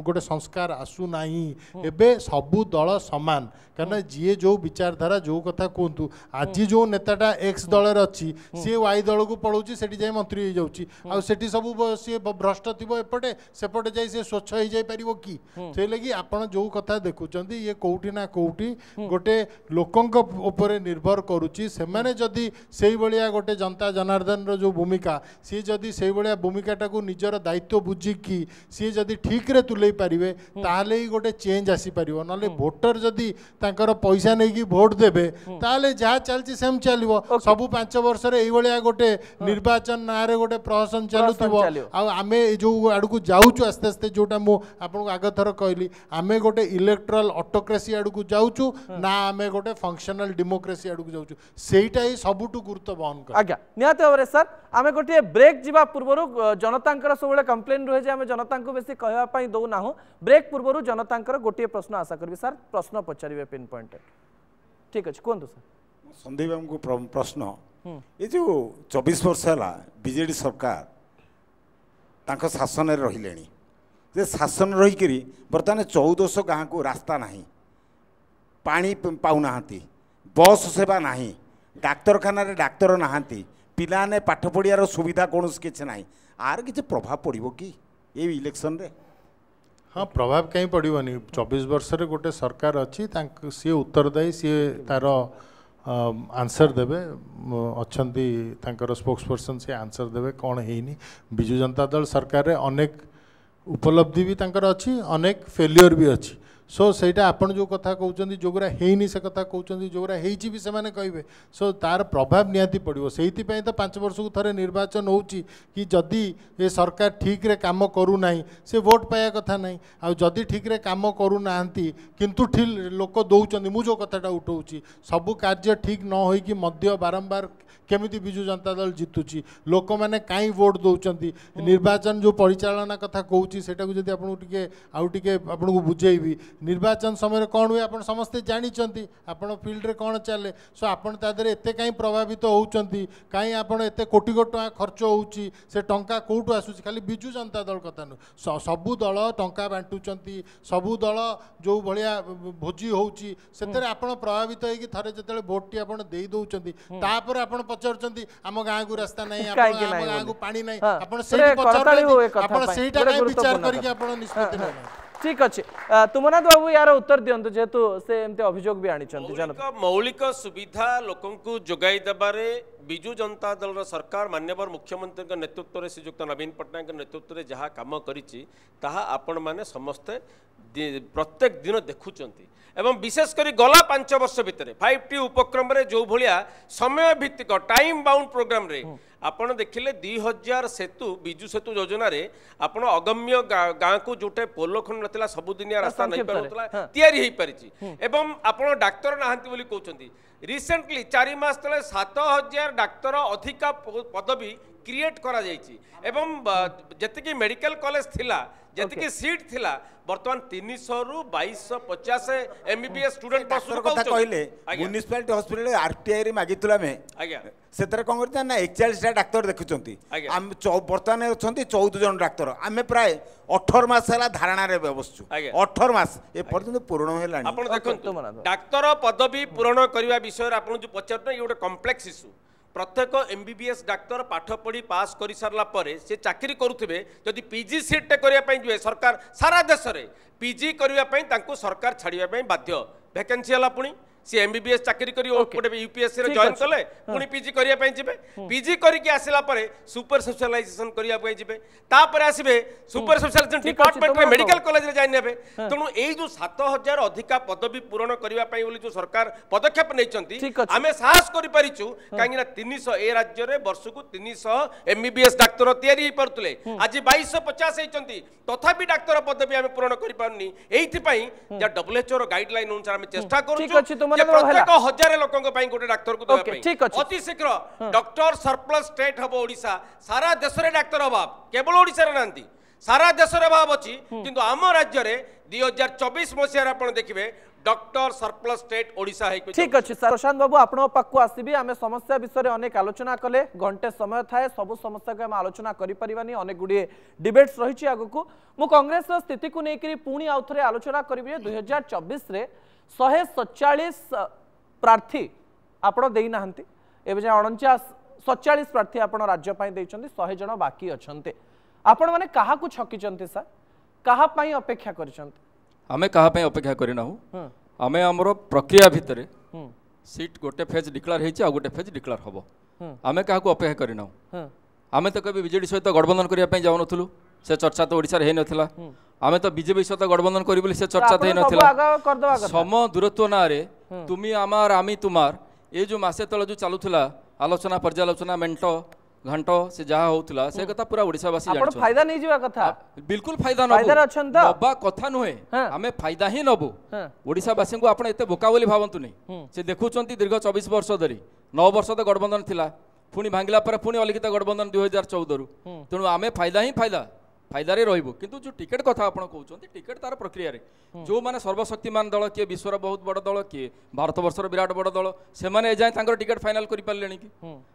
Speaker 5: ଗୋଟେ ସଂସ୍କାର ଆସୁନାହିଁ ଏବେ ସବୁ ଦଳ ସମାନ କାରଣ ଯିଏ ଯେଉଁ ବିଚାରଧାରା ଯେଉଁ କଥା କୁହନ୍ତୁ ଆଜି ଯେଉଁ ନେତାଟା ଏକ୍ସ ଦଳରେ ଅଛି ସିଏ ୱାଇ ଦଳକୁ ପଳାଉଛି ସେଠି ଯାଇ ମନ୍ତ୍ରୀ ହେଇଯାଉଛି ଆଉ ସେଠି ସବୁ ସିଏ ଭ୍ରଷ୍ଟ ଥିବ ଏପଟେ ସେପଟେ ଯାଇ ସିଏ ସ୍ୱଚ୍ଛ ହେଇଯାଇପାରିବ କି ସେଇ ଲାଗି ଆପଣ ଯେଉଁ जो कथा देखुं ये कौटी ना गोटे लोक निर्भर करुच्ची से गोटे जनता जनार्दन रो भूमिका सी जदि से भूमिकाटा को निजर दायित्व बुझिकी सी जदि ठीक तुले पारे ही गोटे चेंज आसीपर ना भोटर जदि पैसा नहीं कि भोट देवे जहाँ चलती सेम चल सब पांच वर्ष गोटे निर्वाचन ना गोटे प्रहसन चलु आम जो आड़ को जाऊ आस्ते आस्ते जो आप आग थर कहली आम गो गोटे इलेक्ट्राल अटोक्रेसी आड़ को जाऊँ ना आम गोटे फंक्शनाल डेमोक्रेसी आड़ को जाऊँ ही सबुठ गुरुत्व बहन कर आज्ञा निहत भाव सर आम गोटे
Speaker 1: ब्रेक जावा पूर्व जनता सब कम्प्लेन रुहे आम जनता बेस कहवाई दौना ब्रेक पूर्व जनता गोटे प्रश्न आशा करी सर प्रश्न पचारे पिन पॉइंट ठीक अच्छे कहतु सर
Speaker 2: संदीप बाबू प्रश्न हम्म। ये जो चौबीस वर्ष है बीजेडी सरकार शासन रही जे शासन रहीकि बर्तमान चौदश गाँ को रास्ता ना पा पा ना बस सेवा ना डाक्तखाना डाक्तर नहांती पिलाने पाठ पढ़ार सुविधा कौन किसी ना आर कि प्रभाव पड़ो कि इलेक्शन रे
Speaker 5: हाँ प्रभाव कहीं पड़ोन चबीस वर्ष रोटे सरकार अच्छी सी उत्तरदायी सी तार आंसर देवे अच्छा स्पोक्सपर्सन पर्सन सी आंसर देवे कौन है विजु जनता दल सरकार अनेक ଉପଲବ୍ଧି ବି ତାଙ୍କର ଅଛି ଅନେକ ଫେଲିଓର ବି ଅଛି सो so, सही आप जो कथ कौन जो गुराक है से कथा कौन जो गुराक भी से कहे सो तार प्रभाव निहती पड़ो से तो पांच वर्ष को थे निर्वाचन होदि ये सरकार ठीक रे काम करूना से भोट पाया कथा ना आदि ठीक रे काम करूना कितु लोक दौरान मुझे कथा उठाऊँ सब कार्य ठीक न हो कि बारंबार केमी विजु जनता दल जितुची लोक मैंने कहीं भोट दौरान निर्वाचन जो परिचा कथा कौन से आपको बुझेबी ନିର୍ବାଚନ ସମୟରେ କ'ଣ ହୁଏ ଆପଣ ସମସ୍ତେ ଜାଣିଛନ୍ତି ଆପଣ ଫିଲ୍ଡରେ କ'ଣ ଚାଲେ ସୋ ଆପଣ ତା ଦେହରେ ଏତେ କାହିଁ ପ୍ରଭାବିତ ହେଉଛନ୍ତି କାହିଁ ଆପଣ ଏତେ କୋଟି କୋଟି ଟଙ୍କା ଖର୍ଚ୍ଚ ହେଉଛି ସେ ଟଙ୍କା କେଉଁଠୁ ଆସୁଛି ଖାଲି ବିଜୁ ଜନତା ଦଳ କଥା ନୁହଁ ସବୁ ଦଳ ଟଙ୍କା ବାଣ୍ଟୁଛନ୍ତି ସବୁ ଦଳ ଯେଉଁ ଭଳିଆ ଭୋଜି ହେଉଛି ସେଥିରେ ଆପଣ ପ୍ରଭାବିତ ହେଇକି ଥରେ ଯେତେବେଳେ ଭୋଟ୍ଟି ଆପଣ ଦେଇ ଦେଉଛନ୍ତି ତାପରେ ଆପଣ ପଚାରୁଛନ୍ତି ଆମ ଗାଁକୁ ରାସ୍ତା ନାହିଁ ଆପଣ ଆମ ଗାଁକୁ ପାଣି ନାହିଁ ଆପଣ ସେଇଠି ପଚାରୁଛନ୍ତି ଆପଣ ସେଇଟା କାହିଁ ବିଚାର କରିକି ଆପଣ ନିଷ୍ପତ୍ତି ନେଉନାହାନ୍ତି
Speaker 1: ঠিক আছে ତୁମନାଥ ବାବୁ ୟାର ଉତ୍ତର ଦିଅନ୍ତୁ ଯେହେତୁ ସେ ଏମିତି ଅଭିଯୋଗ ବି ଆଣିଛନ୍ତି ମୌଳିକ
Speaker 3: ସୁବିଧା ଲୋକଙ୍କୁ ଯୋଗାଇ ଦେବାରେ ବିଜୁ ଜନତା ଦଳର ସରକାର ମାନ୍ୟବର ମୁଖ୍ୟମନ୍ତ୍ରୀଙ୍କ ନେତୃତ୍ୱରେ ଶ୍ରୀଯୁକ୍ତ ନବୀନ ପଟ୍ଟନାୟକଙ୍କ ନେତୃତ୍ୱରେ ଯାହା କାମ କରିଛି ତାହା ଆପଣମାନେ ସମସ୍ତେ ପ୍ରତ୍ୟେକ ଦିନ ଦେଖୁଛନ୍ତି ଏବଂ ବିଶେଷ କରି ଗଲା ପାଞ୍ଚ ବର୍ଷ ଭିତରେ ଫାଇଭ୍ ଟି ଉପକ୍ରମରେ ଯେଉଁଭଳିଆ ସମୟ ଭିତ୍ତିକ ଟାଇମ୍ ବାଉଣ୍ଡ ପ୍ରୋଗ୍ରାମରେ ଆପଣ ଦେଖିଲେ ଦୁଇ ହଜାର ସେତୁ ବିଜୁ ସେତୁ ଯୋଜନାରେ ଆପଣ ଅଗମ୍ୟ ଗାଁକୁ ଯେଉଁଟା ପୋଲ ଖଣ୍ଡ ନଥିଲା ସବୁଦିନିଆ ରାସ୍ତା ନେଇପାରୁନଥିଲା ତିଆରି ହେଇପାରିଛି ଏବଂ ଆପଣ ଡାକ୍ତର ନାହାନ୍ତି ବୋଲି କହୁଛନ୍ତି রিসেন্টলি চারি মাস তলে সাত হাজার ডাক্তার অধিকা পদবী ক্রিয়েট করা যাই এবং যেতিকি মেডিকাল কলেজ লা ଯେତିକି ସିଟ୍ ଥିଲା ବର୍ତ୍ତମାନ ତିନିଶହରୁ ବାଇଶଶହ ପଚାଶ ଏମବିବିଏସ୍ ଷ୍ଟୁଡେଣ୍ଟ କଥା କହିଲେ ମ୍ୟୁନିସିପାଲିଟି
Speaker 2: ହସ୍ପିଟାଲ ଆର୍ଟିଆଇରେ ମାଗିଥିଲୁ ଆମେ ଆଜ୍ଞା ସେଥିରେ କ'ଣ କରିଥିଲେ ନା ଏକଚାଳିଶଟା ଡାକ୍ତର ଦେଖୁଛନ୍ତି ଆମେ ବର୍ତ୍ତମାନ ଅଛନ୍ତି ଚଉଦ ଜଣ ଡାକ୍ତର ଆମେ ପ୍ରାୟ ଅଠର ମାସ ହେଲା ଧାରଣାରେ ବସୁଛୁ ଅଠର ମାସ ଏପର୍ଯ୍ୟନ୍ତ ପୂରଣ ହେଲାଣି ଆପଣ ଦେଖନ୍ତୁ
Speaker 3: ଡାକ୍ତର ପଦବୀ ପୂରଣ କରିବା ବିଷୟରେ ଆପଣ ଯେଉଁ ପଚାରୁଛନ୍ତି ଇଏ ଗୋଟେ କମ୍ପ୍ଲେକ୍ସ ଇସ୍ୟୁ প্রত্যেক এমবিবিএস ডাক্তার পাঠ পড়ি পাস করে সারা পরে সে চাকরি করুবে যদি পিজি সিটটে করা যুয়ে সরকার সারা দেশে পিজি করা তাঁর সরকার ছাড়া বাধ্য ভ্যাকেন্সি হল পুঁ सी एम बीएस चाकरी कर यूपीएससी जॉइन कले पुणी पीजी करने जी पीजी सुपर स्पेशलाइजेसन करने आसवे super specialisation department medical college join तेणु यही जो सात हजार अधिका पदवी पूरण करने जो सरकार पदक्षेप नहीं आम साहस करूँ ए राज्य वर्ष को तीन शह एमबीएस डाक्तर तैयारी पारे आज बैश पचास होती तथापि डाक्तर पदवी आम पूरण कर पार डब्ल्यूएचओ गाइडलाइन अनुसार चेस्टा कर हजार लोक गोटे डाक्तर को ठीक अच्छे अति शीघ्र हाँ। डॉक्टर सरप्लस स्टेट हम ओडा सारा देश में डाक्तर अभाव केवल ओडार ना सारा देश में अभाव अच्छी हाँ। किंतु आम राज्य में दुई हजार चबिश मसीह देखिए डॉक्टर सरप्लस स्टेट ओडिशा है ठीक अच्छे प्रशांत
Speaker 1: बाबू आपण पाक आम समस्या विषय अनेक आलोचना कले घंटे समय थाए सब समस्या को आलोचना करें अनेक गुड़े डिबेट्स रही आग मुझ कंग्रेस स्थित को लेकर पुणी आउ थे आलोचना करी दुई हजार चबिश ଶହେ ସତଚାଳିଶ ପ୍ରାର୍ଥୀ ଆପଣ ଦେଇନାହାନ୍ତି ଏବେ ଯାଏଁ ଅଣଚାଶ ସତଚାଳିଶ ପ୍ରାର୍ଥୀ ଆପଣ ରାଜ୍ୟ ପାଇଁ ଦେଇଛନ୍ତି ଶହେ ଜଣ ବାକି ଅଛନ୍ତି ଆପଣମାନେ କାହାକୁ ଛକିଛନ୍ତି ସାର୍ କାହା ପାଇଁ ଅପେକ୍ଷା କରିଛନ୍ତି
Speaker 4: ଆମେ କାହା ପାଇଁ ଅପେକ୍ଷା କରିନାହୁଁ ଆମେ ଆମର ପ୍ରକ୍ରିୟା ଭିତରେ ସିଟ୍ ଗୋଟେ ଫେଜ୍ ଡିକ୍ଲାର ହେଇଛି ଆଉ ଗୋଟେ ଫେଜ୍ ଡିକ୍ଲାର ହେବ ଆମେ କାହାକୁ ଅପେକ୍ଷା କରିନାହୁଁ ଆମେ ତ କେବେ ବିଜେଡ଼ି ସହିତ ଗଠବନ୍ଧନ କରିବା ପାଇଁ ଯାଉନଥିଲୁ ସେ ଚର୍ଚ୍ଚା ତ ଓଡ଼ିଶାରେ ହେଇନଥିଲା आम तो बीजेपी सहित गठबंधन तो तो कर चर्चा तो ना सम दूरत्व ना हम्म। तुम आमार आमी तुमार ये जो मसे तले जो चलूला आलोचना पर्यालोचना मेट घंट से जहाँ होता से हम्म। कथा पूरा ओडावासी फायदा
Speaker 1: नहीं जीवा कथा
Speaker 4: बिल्कुल फायदा तो। नबा कथा नुहे हाँ। आम फायदा ही नबु हाँ। ओडावासी को आप बोका बोली भावतुनि हम्म। देखुं दीर्घ चबीश वर्ष धरी नौ वर्ष तो गठबंधन थी पुणी भांगा पुणी अलिखित गठबंधन दुई हजार चौदह तेणु आम फायदा ही फायदा ফাইদারে রহব কিন্তু যে টিকেট কথা আপনার কৌন টিকেট তার প্রক্রিয়ার যে সর্বশক্তিমান দল কি বিশ্বর বহু বড় দল কি ভারতবর্ষর বিরাট বড় দল সে এযায় তাঁর টিকেট ফাইনাল করে পারে কি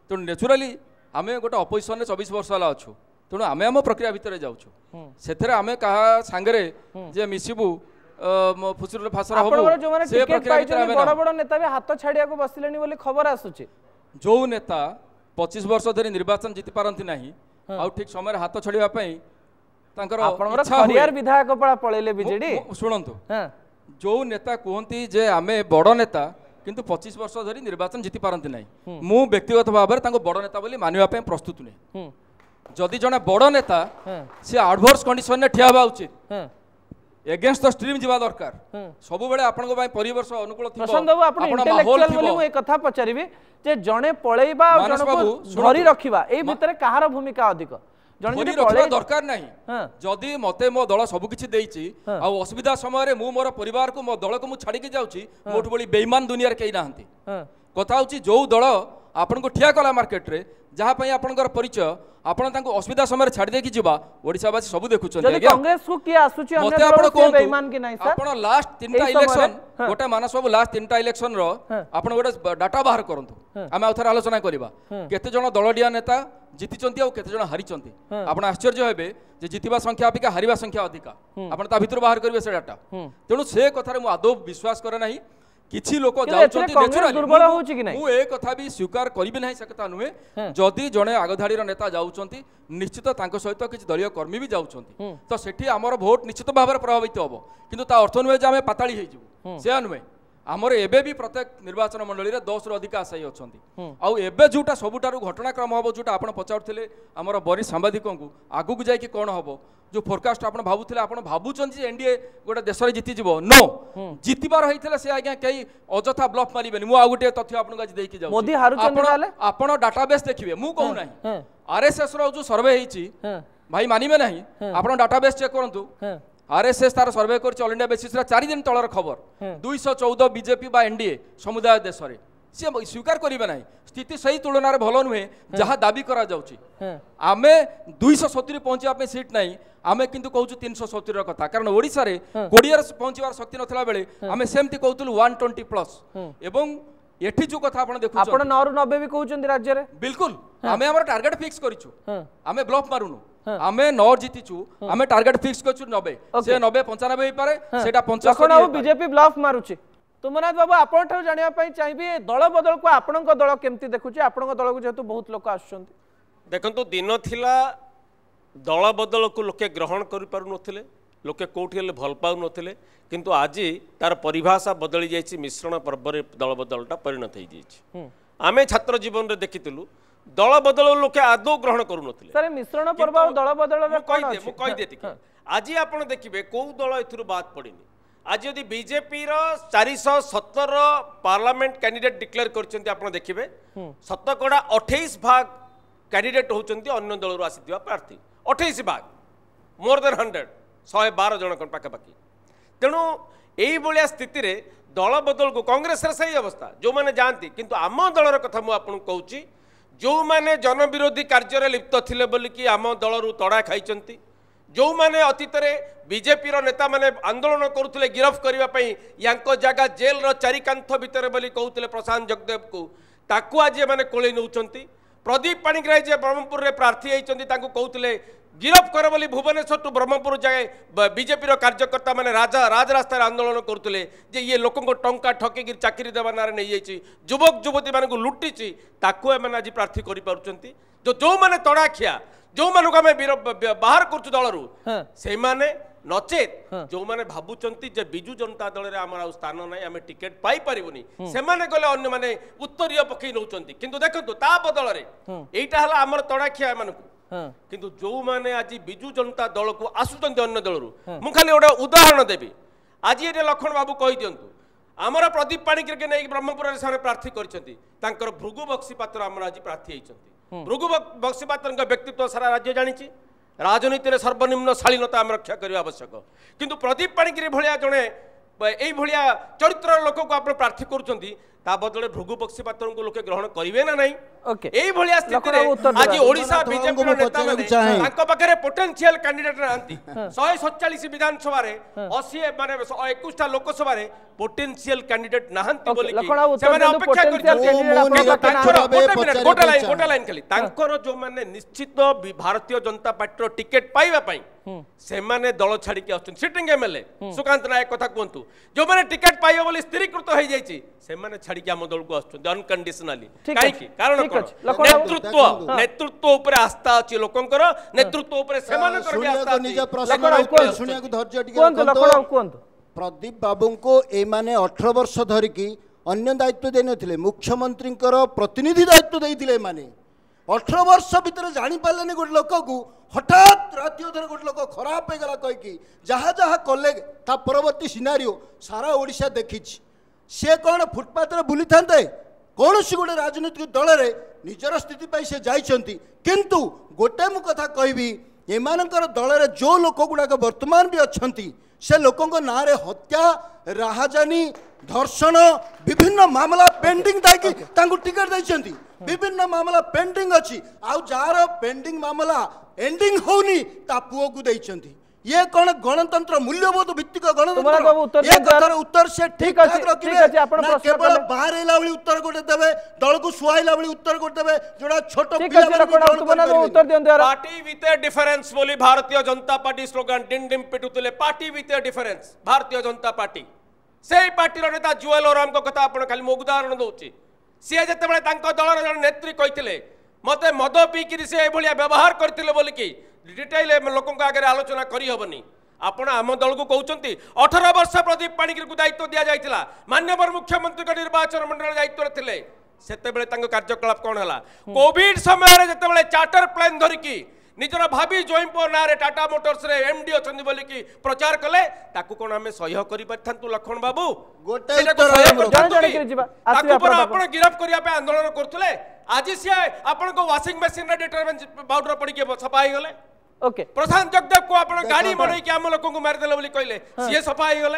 Speaker 4: তেমন ন্যাচুরালি আমি গোটে অপোজিশনের চবিশ বর্ষ হল অছু তেমন আমি আম প্রক্রিয়া ভিতরে যাচ্ছু সেথে আমি কাহা সাংরে যে মিশিবু ফুচুরের ফাঁসরা হব সে প্রক্রিয়া ভিতরে আমি বড় বড়
Speaker 1: নেতা বি হাত ছাড়িয়া বসিলেনি বলে খবর আসুচি
Speaker 4: যে নেতা পঁচিশ বর্ষ ধরে নির্বাচন জিতি পারতি না আউ ঠিক সময়ের হাত ছড়া ତାଙ୍କର ଆପଣଙ୍କର ଖରିଆର
Speaker 1: ବିଧାୟକ ପଳା ପଳେଇଲେ ବିଜେଡି
Speaker 4: ଶୁଣନ୍ତୁ ଯୋଉ ନେତା କୁହନ୍ତି ଯେ ଆମେ ବଡ଼ ନେତା କିନ୍ତୁ ପଚିଶ ବର୍ଷ ଧରି ନିର୍ବାଚନ ଜିତି ପାରନ୍ତି ନାହିଁ ମୁଁ ବ୍ୟକ୍ତିଗତ ଭାବରେ ତାଙ୍କୁ ବଡ଼ ନେତା ବୋଲି ମାନିବା ପାଇଁ ପ୍ରସ୍ତୁତ ନୁହେଁ ଯଦି ଜଣେ ବଡ଼ ନେତା ସେ ଆଡ଼ଭର୍ସ କଣ୍ଡିସନରେ ଠିଆ ହେବା ଉଚିତ ଏଗେନ୍ଷ୍ଟ ଦ ଷ୍ଟ୍ରିମ୍ ଯିବା ଦରକାର ସବୁବେଳେ ଆପଣଙ୍କ ପାଇଁ ପରିବେଶ ଅନୁକୂଳ ଥିବ ପ୍ରଶାନ୍ତ ବାବୁ ଆପଣ ଇଣ୍ଟେଲେକ୍ଚୁଆଲ ବୋଲି ମୁଁ ଏ
Speaker 1: କଥା ପଚାରିବି ଯେ ଜଣେ ପଳେଇବା ଆଉ ଜଣକୁ ଧରି ରଖିବା ଏଇ ଭିତରେ କାହାର ଭୂମିକା ଅଧିକ
Speaker 4: ଯଦି ମତେ ମୋ ଦଳ ସବୁକିଛି ଦେଇଛି ଆଉ ଅସୁବିଧା ସମୟରେ ମୁଁ ମୋର ପରିବାରକୁ ଦଳକୁ ମୁଁ ଛାଡ଼ିକି ଯାଉଛି ମୋଠୁ ଭଳି ବେଇମାନ ଦୁନିଆରେ କେହି ନାହାନ୍ତି କଥା ହଉଛି ଯୋଉ ଦଳ ଆପଣଙ୍କୁ ଠିଆ କଲା ମାର୍କେଟରେ ଯାହାପାଇଁ ଆପଣଙ୍କର ପରିଚୟ ଆପଣ ତାଙ୍କୁ ଅସୁବିଧା ସମୟରେ ଛାଡ଼ି ଦେଇକି ଯିବା ଓଡ଼ିଶାବାସୀ ସବୁ ଦେଖୁଛନ୍ତି
Speaker 1: ମତେ ଆପଣ କୁହନ୍ତୁ ଆପଣ ଲାଷ୍ଟ ତିନିଟା ଇଲେକ୍ସନ ଗୋଟେ
Speaker 4: ମାନସ ବାବୁ ଲାଷ୍ଟ ତିନିଟା ଇଲେକ୍ସନର ଆପଣ ଗୋଟେ ଡାଟା ବାହାର କରନ୍ତୁ ଆମେ ଆଉଥରେ ଆଲୋଚନା କରିବା କେତେ ଜଣ ଦଳଡିଆ ନେତା ଜିତିଛନ୍ତି ଆଉ କେତେ ଜଣ ହାରିଛନ୍ତି ଆପଣ ଆଶ୍ଚର୍ଯ୍ୟ ହେବେ ଯେ ଜିତିବା ସଂଖ୍ୟା ଅପେକ୍ଷା ହାରିବା ସଂଖ୍ୟା ଅଧିକା ଆପଣ ତା ଭିତରୁ ବାହାର କରିବେ ସେ ଡାଟା ତେଣୁ ସେ କଥାରେ ମୁଁ ଆଦୌ ବିଶ୍ୱାସ କରେ ନାହିଁ କିଛି ଲୋକ ଯାଉଛନ୍ତି ମୁଁ ଏ କଥା ବି ସ୍ୱୀକାର କରିବି ନାହିଁ ସେ କଥା ନୁହେଁ ଯଦି ଜଣେ ଆଗଧାଡ଼ିର ନେତା ଯାଉଛନ୍ତି ନିଶ୍ଚିତ ତାଙ୍କ ସହିତ କିଛି ଦଳୀୟ କର୍ମୀ ବି ଯାଉଛନ୍ତି ତ ସେଠି ଆମର ଭୋଟ ନିଶ୍ଚିତ ଭାବରେ ପ୍ରଭାବିତ ହେବ କିନ୍ତୁ ତା ଅର୍ଥ ନୁହେଁ ଯେ ଆମେ ପାତାଳି ହେଇଯିବୁ ସେୟା ନୁହେଁ आमर एबे भी प्रत्येक निर्वाचन मंडली रे 10 रु अधिक आशायी अछंती आ एबे जोटा सबुटारु घटनाक्रम हम जोटा आपण पचाउथिले आमर बरि सांबादिकंकु आगु जाय कि कोन जो फोरकास्ट आपण भाबुथिले आपण भाबुचंती एनडीए गोटे देशरे जिति जिवो नो जितिबार होइथिले से आज्ञा केई अजथा ब्लफ मारिबेनी मु गोटे तथ्य आपण आज देकी डाटाबेस देखिबे मु कहू आरएसएस रो सर्वे भाई मानिबे नाही आपण डाटाबेस चेक कर আরএসএস তার সর্ভে করছে অল ইন্ডিয়া বেসিস চারিদিন তলর খবর দুইশ চৌদ বিজেপি বা এনডিএ সমুদায় দেশে সে স্বীকার করবে না স্থিতি সেই তুলনার ভালো নুহে যা দাবি করা যাচ্ছে আমি দুইশ সতুরি পৌঁছবা সিট নাই আমি কিন্তু কৌছু তিনশো সতুরি কথা কারণ ওড়িশার কোড়িয়ার পৌঁছবার শক্তি নথিলা বেড়ে আমি সেমতি কৌলু ওয়ান টোয়েন্টি প্লস এবং এটি যে কথা আপনার দেখুন আপনার নবে বি কৌছেন রাজ্যের বিলকুল আমি আমার টার্গেট ফিক্স করছু আমি ব্লফ মারুনু ଆମେ ନ ଜିତିଛୁ ଆମେ ଟାର୍ଗେଟ ଫିକ୍ସ କରିଛୁ ନବେ ସେ ନବେ ପଞ୍ଚାନବେ ହେଇପାରେ
Speaker 1: ସେଇଟା ପଞ୍ଚାବନ ବିଜେପି ବ୍ଲଫ୍ ମାରୁଛି ତୁମନାଥ ବାବୁ ଆପଣଙ୍କଠାରୁ ଜାଣିବା ପାଇଁ ଚାହିଁବି ଦଳ ବଦଳକୁ ଆପଣଙ୍କ ଦଳ କେମିତି ଦେଖୁଛି ଆପଣଙ୍କ ଦଳକୁ ଯେହେତୁ ବହୁତ ଲୋକ ଆସୁଛନ୍ତି
Speaker 3: ଦେଖନ୍ତୁ ଦିନ ଥିଲା ଦଳ ବଦଳକୁ ଲୋକେ ଗ୍ରହଣ କରିପାରୁନଥିଲେ ଲୋକେ କେଉଁଠି ହେଲେ ଭଲ ପାଉନଥିଲେ କିନ୍ତୁ ଆଜି ତାର ପରିଭାଷା ବଦଳି ଯାଇଛି ମିଶ୍ରଣ ପର୍ବରେ ଦଳ ବଦଳଟା ପରିଣତ ହେଇଯାଇଛି ଆମେ ଛାତ୍ର ଜୀବନରେ ଦେଖିଥିଲୁ ଦଳ ବଦଳ ଲୋକେ ଆଦୌ ଗ୍ରହଣ କରୁନଥିଲେ
Speaker 1: ସାର ମିଶ୍ରଣ ପର୍ବ ଆଉ
Speaker 3: ଦଳ ବଦଳ କହିଦିଏ ମୁଁ କହିଦିଏ ଟିକେ ଆଜି ଆପଣ ଦେଖିବେ କେଉଁ ଦଳ ଏଥିରୁ ବାଦ ପଡ଼ିନି ଆଜି ଯଦି ବିଜେପିର ଚାରିଶହ ସତର ପାର୍ଲାମେଣ୍ଟ କ୍ୟାଣ୍ଡିଡେଟ୍ ଡିକ୍ଲେୟାର କରିଛନ୍ତି ଆପଣ ଦେଖିବେ ଶତକଡ଼ା ଅଠେଇଶ ଭାଗ କ୍ୟାଣ୍ଡିଡେଟ୍ ହେଉଛନ୍ତି ଅନ୍ୟ ଦଳରୁ ଆସିଥିବା ପ୍ରାର୍ଥୀ ଅଠେଇଶ ଭାଗ ମୋର ଦେନ୍ ହଣ୍ଡ୍ରେଡ୍ ଶହେ ବାର ଜଣଙ୍କ ପାଖାପାଖି ତେଣୁ ଏଇଭଳିଆ ସ୍ଥିତିରେ ଦଳ ବଦଳକୁ କଂଗ୍ରେସର ସେହି ଅବସ୍ଥା ଯେଉଁମାନେ ଯାଆନ୍ତି କିନ୍ତୁ ଆମ ଦଳର କଥା ମୁଁ ଆପଣଙ୍କୁ କହୁଛି ଯେଉଁମାନେ ଜନବିରୋଧୀ କାର୍ଯ୍ୟରେ ଲିପ୍ତ ଥିଲେ ବୋଲିକି ଆମ ଦଳରୁ ତଡ଼ା ଖାଇଛନ୍ତି ଯେଉଁମାନେ ଅତୀତରେ ବିଜେପିର ନେତାମାନେ ଆନ୍ଦୋଳନ କରୁଥିଲେ ଗିରଫ କରିବା ପାଇଁ ୟାଙ୍କ ଜାଗା ଜେଲ୍ର ଚାରିକାନ୍ଥ ଭିତରେ ବୋଲି କହୁଥିଲେ ପ୍ରଶାନ୍ତ ଜଗଦେବକୁ ତାକୁ ଆଜି ଏମାନେ କୋଳେଇ ନେଉଛନ୍ତି ପ୍ରଦୀପ ପାଣିଗ୍ରାହୀ ଯେ ବ୍ରହ୍ମପୁରରେ ପ୍ରାର୍ଥୀ ହୋଇଛନ୍ତି ତାଙ୍କୁ କହୁଥିଲେ গিরফ কর বলে ভুবনেশ্বর টু ব্রহ্মপুর যায় বিজেপির কার্যকর্তা মানে রাজা রাজরাস্তায় আন্দোলন করুলে যে ইয়ে লোক টঙ্কা ঠকিকি চাকরি দেওয়া নাঁরে যাই যুবক যুবতী মানুষ লুটিছি তাকে এমন আজ প্রার্থী করে পুছেন যে যে তড়াখিয়া যে আমি বাহার করছু দলর সেই মানে নচে যে ভাবুচ্ছেন যে বিজু জনতা দলের আমার আউ স্থান নাই আমি টিকেট পাইপারুনি সেমানে গলে অন্য মানে উত্তরীয় পকাই নৌ কিন্তু দেখুন তা বদলরে এইটা হল আমার তড়াখিয়া এমানকু କିନ୍ତୁ ଯେଉଁମାନେ ଆଜି ବିଜୁ ଜନତା ଦଳକୁ ଆସୁଛନ୍ତି ଅନ୍ୟ ଦଳରୁ ମୁଁ ଖାଲି ଗୋଟେ ଉଦାହରଣ ଦେବି ଆଜି ଏଠି ଲକ୍ଷ୍ମଣ ବାବୁ କହିଦିଅନ୍ତୁ ଆମର ପ୍ରଦୀପ ପାଣିଗ୍ରାହୀକି ନେଇକି ବ୍ରହ୍ମପୁରରେ ସେମାନେ ପ୍ରାର୍ଥୀ କରିଛନ୍ତି ତାଙ୍କର ଭୃଗୁ ବକ୍ସିପାତ୍ର ଆମର ଆଜି ପ୍ରାର୍ଥୀ ହେଇଛନ୍ତି ଭୃଗୁ ବକ୍ସିପାତ୍ରଙ୍କ ବ୍ୟକ୍ତିତ୍ୱ ସାରା ରାଜ୍ୟ ଜାଣିଛି ରାଜନୀତିରେ ସର୍ବନିମ୍ନ ଶାଳୀନତା ଆମେ ରକ୍ଷା କରିବା ଆବଶ୍ୟକ କିନ୍ତୁ ପ୍ରଦୀପ ପାଣିଗ୍ରାହୀ ଭଳିଆ ଜଣେ ଏଇଭଳିଆ ଚରିତ୍ରର ଲୋକକୁ ଆପଣ ପ୍ରାର୍ଥୀ କରୁଛନ୍ତି তা বদলে ভৃগু পক্ষীপাত্রকে লোকে গ্রহণ করবে না নাই এইভাবে স্থিতিরে আজি ওড়িশা বিজেপি নেতা তাঙ্ক পাখে পোটেনশিয়াল ক্যান্ডিডেট নাহান্তি 147 বিধানসভারে 80 মানে 21 টা লোকসভারে পোটেনশিয়াল ক্যান্ডিডেট নাহান্তি বলি সেমানে অপেক্ষা করছন্তি তাঙ্কর গোটে মিনিট গোটে লাইন গোটে লাইন খালি তাঙ্কর যে মানে নিশ্চিত ভারতীয় জনতা পার্টির টিকেট পাইবা পাই সেমানে দল ছাড়িকি আসছেন সিটিং এমএলএ সুকান্ত নায়ক কথা কুহতু যে টিকেট পাইবে বলে স্থিরীকৃত হয়ে যাইছি সেমানে ছাড়িকি আম দলকু আসছেন অনকন্ডিশনালি কাইকি কারণ নেতৃত্ব নেতৃত্ব উপরে আস্থা আছে লোকঙ্কর নেতৃত্ব উপরে সেমানকর বি আস্থা আছে শুনিয়াকু ধৈর্য টিকে কুহতু
Speaker 2: প্রদীপ বাবুঙ্কু এইমানে অঠর বর্ষ ধরিকি অন্য দায়িত্ব দেই নথিলে মুখ্যমন্ত্রীঙ্কর প্রতিনিধি দায়িত্ব দেইতিলে এমানে ଅଠର ବର୍ଷ ଭିତରେ ଜାଣିପାରିଲେନି ଗୋଟେ ଲୋକକୁ ହଠାତ୍ ରାତି ଅଧରେ ଗୋଟେ ଲୋକ ଖରାପ ହେଇଗଲା କହିକି ଯାହା ଯାହା କଲେ ତା ପରବର୍ତ୍ତୀ ସିନାରିଓ ସାରା ଓଡ଼ିଶା ଦେଖିଛି ସେ କ'ଣ ଫୁଟପାଥରେ ବୁଲିଥାନ୍ତେ କୌଣସି ଗୋଟେ ରାଜନୈତିକ ଦଳରେ ନିଜର ସ୍ଥିତି ପାଇଁ ସେ ଯାଇଛନ୍ତି କିନ୍ତୁ ଗୋଟେ ମୁଁ କଥା କହିବି ଏମାନଙ୍କର ଦଳରେ ଯେଉଁ ଲୋକ ଗୁଡ଼ାକ ବର୍ତ୍ତମାନ ବି ଅଛନ୍ତି ସେ ଲୋକଙ୍କ ନାଁରେ ହତ୍ୟା ରାହାଜାନୀ ଧର୍ଷଣ ବିଭିନ୍ନ ମାମଲା ପେଣ୍ଡିଂ ଥାଇକି ତାଙ୍କୁ ଟିକେଟ୍ ଦେଇଛନ୍ତି ବିଭିନ୍ନ ମାମଲା ପେଣ୍ଡିଂ ଅଛି ଆଉ ଯାହାର ପେଣ୍ଡିଂ ମାମଲା ଏଣ୍ଡିଂ ହେଉନି ତା ପୁଅକୁ ଦେଇଛନ୍ତି ये कौन गणतंत्र मूल्यबोध भित्तिक गणतंत्र ये कथार उत्तर से ठीक ठाक रखिबे ना केवल बाहरैला भଳି उत्तर गोटे
Speaker 3: देबे दल को सुहाइला भଳି उत्तर गोटे देबे जोड़ा छोट पिला भଳି उत्तर दियंत पार्टी विथ ए डिफरेंस बोली भारतीय जनता पार्टी स्लोगन डिम डिम पिटुतले party with difference Bharatiya Janata party সেই পার্টির নেতা জুয়েল ওরামক কথা আপনার খালি মু উদাহরণ দেছি সি যেতবে তাঙ্ক দলর জন নেত্রী কইলে মতো মদ পিকি সে এইভাবে ব্যবহার করে বলিকি ডিটেইল লোক আগে আলোচনা করি হবনি ଆପଣ ଆମ ଦଳକୁ କହୁଛନ୍ତି ଅଠର ବର୍ଷ ପ୍ରଦୀପ ପାଣିଗ୍ରାହୀଙ୍କୁ ଦାୟିତ୍ୱ ଦିଆଯାଇଥିଲା ମାନ୍ୟବର ମୁଖ୍ୟମନ୍ତ୍ରୀଙ୍କ ନିର୍ବାଚନ ମଣ୍ଡଳ ଦାୟିତ୍ୱରେ ଥିଲେ ସେତେବେଳେ ତାଙ୍କ କାର୍ଯ୍ୟକଳାପ କ'ଣ ହେଲା କୋଭିଡ ସମୟରେ ଯେତେବେଳେ ଚାର୍ଟର ପ୍ଲେନ୍ ଧରିକି ନିଜର ଭାବି ଜ୍ୱଇଁପୁଅ ନାଁରେ ଟାଟା ମୋଟର୍ସରେ ଏମ୍ଡି ଅଛନ୍ତି ବୋଲିକି ପ୍ରଚାର କଲେ ତାକୁ କ'ଣ ଆମେ ସହ୍ୟ କରିପାରିଥାନ୍ତୁ ଲକ୍ଷ୍ମଣ ବାବୁ ତାକୁ ପରେ ଆପଣ ଗିରଫ କରିବା ପାଇଁ ଆନ୍ଦୋଳନ କରୁଥିଲେ ଆଜି ସିଏ ଆପଣଙ୍କ ୱାସିଂ ମେସିନରେ ଡିଟରମେଣ୍ଟ ପାଉଡର ପଡ଼ିକି ସଫା ହେଇଗଲେ ಓಕೆ ಪ್ರಶಾಂತ್ ಜಗದಪ್ ಗಾಡಿ ಮಾಡಿ ಕ್ಯಾಮಲಕ್ಕೂ ಮರದಲ್ಲಿ ಕೊಯ್ಲೆ ಸಿ ಎಸ್ ಅಪ್ಪ ಆಗಿಗಲ್ಲ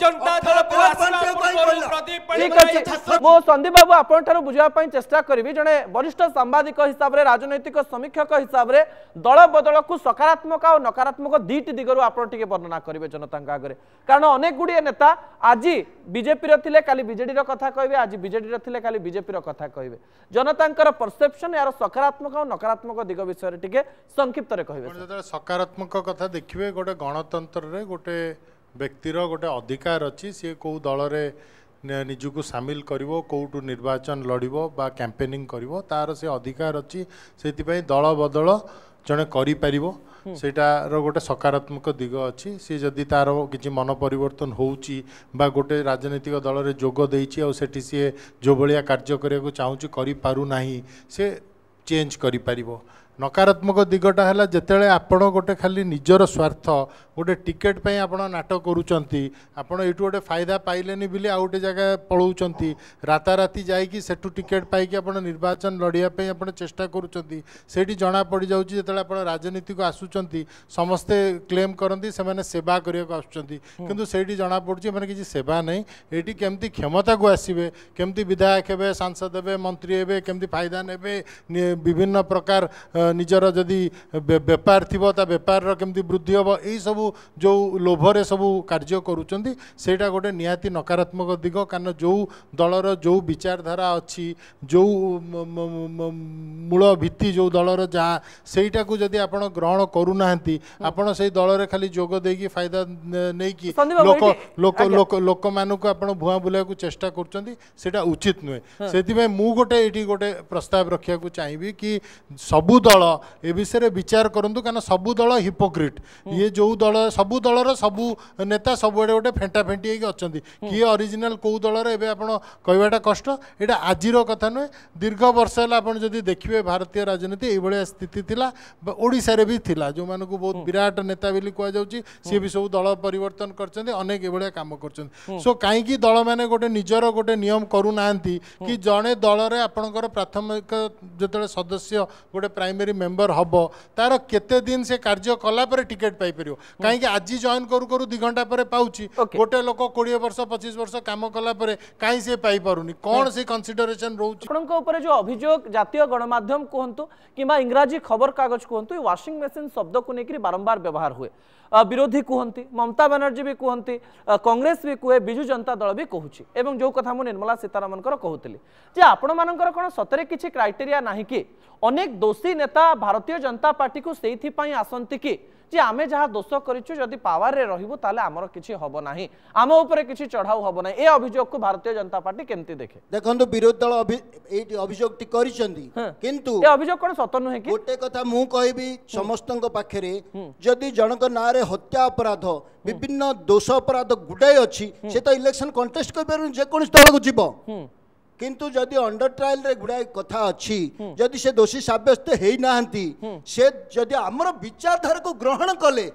Speaker 1: ସନ୍ଦୀପ ବାବୁ ଆପଣ ଠାରୁ ବୁଝିବା ପାଇଁ ଚେଷ୍ଟା କରିବି ଜଣେ ବରିଷ୍ଠ ସାମ୍ବାଦିକ ହିସାବରେ ରାଜନୈତିକ ସମୀକ୍ଷକ ହିସାବରେ ଦଳ ବଦଳକୁ ସକାରାତ୍ମକ ଆଉ ନକାରାତ୍ମକ ଦୁଇଟି ଦିଗରୁ ଆପଣ ଟିକେ ବର୍ଣ୍ଣନା କରିବେ ଜନତାଙ୍କ ଆଗରେ କାରଣ ଅନେକ ଗୁଡ଼ିଏ ନେତା ଆଜି ବିଜେପିର ଥିଲେ କାଲି ବିଜେଡ଼ିର କଥା କହିବେ ଆଜି ବିଜେଡ଼ିର ଥିଲେ କାଲି ବିଜେପିର କଥା କହିବେ ଜନତାଙ୍କର ପରସେପ୍ସନ୍ ଏହାର ସକାରାତ୍ମକ ଆଉ ନକାରାତ୍ମକ ଦିଗ ବିଷୟରେ ଟିକେ
Speaker 5: ସଂକ୍ଷିପ୍ତରେ କହିବେ ସକାରାତ୍ମକ କଥା ଦେଖିବେ ଗୋଟେ ଗଣତନ୍ତ୍ରରେ ଗୋଟେ ବ୍ୟକ୍ତିର ଗୋଟେ ଅଧିକାର ଅଛି ସିଏ କେଉଁ ଦଳରେ ନିଜକୁ ସାମିଲ କରିବ କେଉଁଠୁ ନିର୍ବାଚନ ଲଢ଼ିବ ବା କ୍ୟାମ୍ପେନିଂ କରିବ ତାର ସେ ଅଧିକାର ଅଛି ସେଥିପାଇଁ ଦଳ ବଦଳ ଜଣେ କରିପାରିବ ସେଇଟାର ଗୋଟେ ସକାରାତ୍ମକ ଦିଗ ଅଛି ସିଏ ଯଦି ତାର କିଛି ମନ ପରିବର୍ତ୍ତନ ହେଉଛି ବା ଗୋଟେ ରାଜନୈତିକ ଦଳରେ ଯୋଗ ଦେଇଛି ଆଉ ସେଠି ସିଏ ଯେଉଁଭଳିଆ କାର୍ଯ୍ୟ କରିବାକୁ ଚାହୁଁଛି କରିପାରୁନାହିଁ ସେ ଚେଞ୍ଜ କରିପାରିବ ନକାରାତ୍ମକ ଦିଗଟା ହେଲା ଯେତେବେଳେ ଆପଣ ଗୋଟେ ଖାଲି ନିଜର ସ୍ୱାର୍ଥ ଗୋଟେ ଟିକେଟ୍ ପାଇଁ ଆପଣ ନାଟକ କରୁଛନ୍ତି ଆପଣ ଏଇଠୁ ଗୋଟେ ଫାଇଦା ପାଇଲେନି ବୋଲି ଆଉ ଗୋଟେ ଜାଗା ପଳାଉଛନ୍ତି ରାତାରାତି ଯାଇକି ସେଠୁ ଟିକେଟ୍ ପାଇକି ଆପଣ ନିର୍ବାଚନ ଲଢ଼ିବା ପାଇଁ ଆପଣ ଚେଷ୍ଟା କରୁଛନ୍ତି ସେଇଠି ଜଣାପଡ଼ିଯାଉଛି ଯେତେବେଳେ ଆପଣ ରାଜନୀତିକୁ ଆସୁଛନ୍ତି ସମସ୍ତେ କ୍ଲେମ୍ କରନ୍ତି ସେମାନେ ସେବା କରିବାକୁ ଆସୁଛନ୍ତି କିନ୍ତୁ ସେଇଠି ଜଣାପଡ଼ୁଛି ଏମାନେ କିଛି ସେବା ନାହିଁ ଏଇଠି କେମିତି କ୍ଷମତାକୁ ଆସିବେ କେମିତି ବିଧାୟକ ହେବେ ସାଂସଦ ହେବେ ମନ୍ତ୍ରୀ ହେବେ କେମିତି ଫାଇଦା ନେବେ ବିଭିନ୍ନ ପ୍ରକାର ନିଜର ଯଦି ବେପାର ଥିବ ତା ବେପାରର କେମିତି ବୃଦ୍ଧି ହେବ ଏଇସବୁ ଯେଉଁ ଲୋଭରେ ସବୁ କାର୍ଯ୍ୟ କରୁଛନ୍ତି ସେଇଟା ଗୋଟେ ନିହାତି ନକାରାତ୍ମକ ଦିଗ କାରଣ ଯେଉଁ ଦଳର ଯେଉଁ ବିଚାରଧାରା ଅଛି ଯେଉଁ ମୂଳ ଭିତ୍ତି ଯେଉଁ ଦଳର ଯାହା ସେଇଟାକୁ ଯଦି ଆପଣ ଗ୍ରହଣ କରୁନାହାନ୍ତି ଆପଣ ସେଇ ଦଳରେ ଖାଲି ଯୋଗ ଦେଇକି ଫାଇଦା ନେଇକି ଲୋକ ଲୋକ ଲୋକ ଲୋକମାନଙ୍କୁ ଆପଣ ଭୁଆଁ ବୁଲାଇବାକୁ ଚେଷ୍ଟା କରୁଛନ୍ତି ସେଇଟା ଉଚିତ ନୁହେଁ ସେଥିପାଇଁ ମୁଁ ଗୋଟେ ଏଇଠି ଗୋଟେ ପ୍ରସ୍ତାବ ରଖିବାକୁ ଚାହିଁବି କି ସବୁ ଦଳ ଦଳ ଏ ବିଷୟରେ ବିଚାର କରନ୍ତୁ କାରଣ ସବୁ ଦଳ ହିପୋକ୍ରିଟ୍ ଇଏ ଯେଉଁ ଦଳ ସବୁ ଦଳର ସବୁ ନେତା ସବୁଆଡ଼େ ଗୋଟେ ଫେଣ୍ଟାଫେଣ୍ଟି ହେଇକି ଅଛନ୍ତି କିଏ ଅରିଜିନାଲ କେଉଁ ଦଳର ଏବେ ଆପଣ କହିବାଟା କଷ୍ଟ ଏଇଟା ଆଜିର କଥା ନୁହେଁ ଦୀର୍ଘ ବର୍ଷ ହେଲା ଆପଣ ଯଦି ଦେଖିବେ ଭାରତୀୟ ରାଜନୀତି ଏଇଭଳିଆ ସ୍ଥିତି ଥିଲା ଓଡ଼ିଶାରେ ବି ଥିଲା ଯେଉଁମାନଙ୍କୁ ବହୁତ ବିରାଟ ନେତା ବୋଲି କୁହାଯାଉଛି ସିଏ ବି ସବୁ ଦଳ ପରିବର୍ତ୍ତନ କରିଛନ୍ତି ଅନେକ ଏଭଳିଆ କାମ କରୁଛନ୍ତି ସୋ କାହିଁକି ଦଳମାନେ ଗୋଟେ ନିଜର ଗୋଟେ ନିୟମ କରୁନାହାନ୍ତି କି ଜଣେ ଦଳରେ ଆପଣଙ୍କର ପ୍ରାଥମିକ ଯେତେବେଳେ ସଦସ୍ୟ ଗୋଟେ ପ୍ରାଇମେରୀ ପାର୍ଲାମେଣ୍ଟାରୀ ମେମ୍ବର ହେବ ତାର କେତେ ଦିନ ସେ କାର୍ଯ୍ୟ କଲା ପରେ ଟିକେଟ ପାଇପାରିବ କାହିଁକି ଆଜି ଜଏନ୍ କରୁ କରୁ ଦୁଇ ଘଣ୍ଟା ପରେ ପାଉଛି ଗୋଟେ ଲୋକ କୋଡ଼ିଏ ବର୍ଷ ପଚିଶ ବର୍ଷ କାମ କଲା ପରେ କାହିଁ ସେ ପାଇପାରୁନି କ'ଣ ସେ କନସିଡରେସନ୍ ରହୁଛି ଆପଣଙ୍କ ଉପରେ ଯେଉଁ ଅଭିଯୋଗ ଜାତୀୟ ଗଣମାଧ୍ୟମ କୁହନ୍ତୁ କିମ୍ବା ଇଂରାଜୀ ଖବରକାଗଜ କୁହନ୍ତୁ ଏ
Speaker 1: ୱାସିଂ ମେସିନ୍ ଶବ୍ଦକୁ ନେଇକରି ବାରମ୍ବାର ବ୍ୟବହାର ହୁଏ ବିରୋଧୀ କୁହନ୍ତି ମମତା ବାନାର୍ଜୀ ବି କୁହନ୍ତି କଂଗ୍ରେସ ବି କୁହେ ବିଜୁ ଜନତା ଦଳ ବି କହୁଛି ଏବଂ ଯେଉଁ କଥା ମୁଁ ନିର୍ମଳା ସୀତାରମଣଙ୍କର କହୁଥିଲି ଯେ ଆପଣମାନଙ୍କର କ'ଣ ସତରେ କିଛି କ୍ରାଇଟେରିଆ ନାହିଁ କି ଅନେକ ଦୋଷୀ ନେତା নেতা ভারতীয় জনতা পার্টি কু সেইপাই আসতে কি যে আমি যা দোষ করছু যদি পাওয়ারে রহবু তাহলে আমার কিছু হব না আম উপরে কিছু চড়াও হব না এ অভিযোগ কু ভারতীয় জনতা পার্টি কেমতি দেখে দেখুন বিরোধী দল এইটি অভিযোগটি করেছেন কিন্তু এ অভিযোগ কোন সত নুহে কি গোটে কথা মু কইবি
Speaker 2: সমস্তଙ୍କ পাখরে যদি জনক নারে হত্যা অপরাধ বিভিন্ন দোষ অপরাধ গুডাই অছি সে তো ইলেকশন কন্টেস্ট করি পারুন যে কোন দলকু জীব কিন্তু যদি অন্ডর ট্রায়ালরে গুড়াଏ কথা ଅଛି ଯଦି ସେ ଦୋଷୀ ସାବ୍ୟସ୍ତ ହେଇନାହାନ୍ତି ସେ ଯଦି ଆମର ବିଚାରଧାରାକୁ ଗ୍ରହଣ କଲେ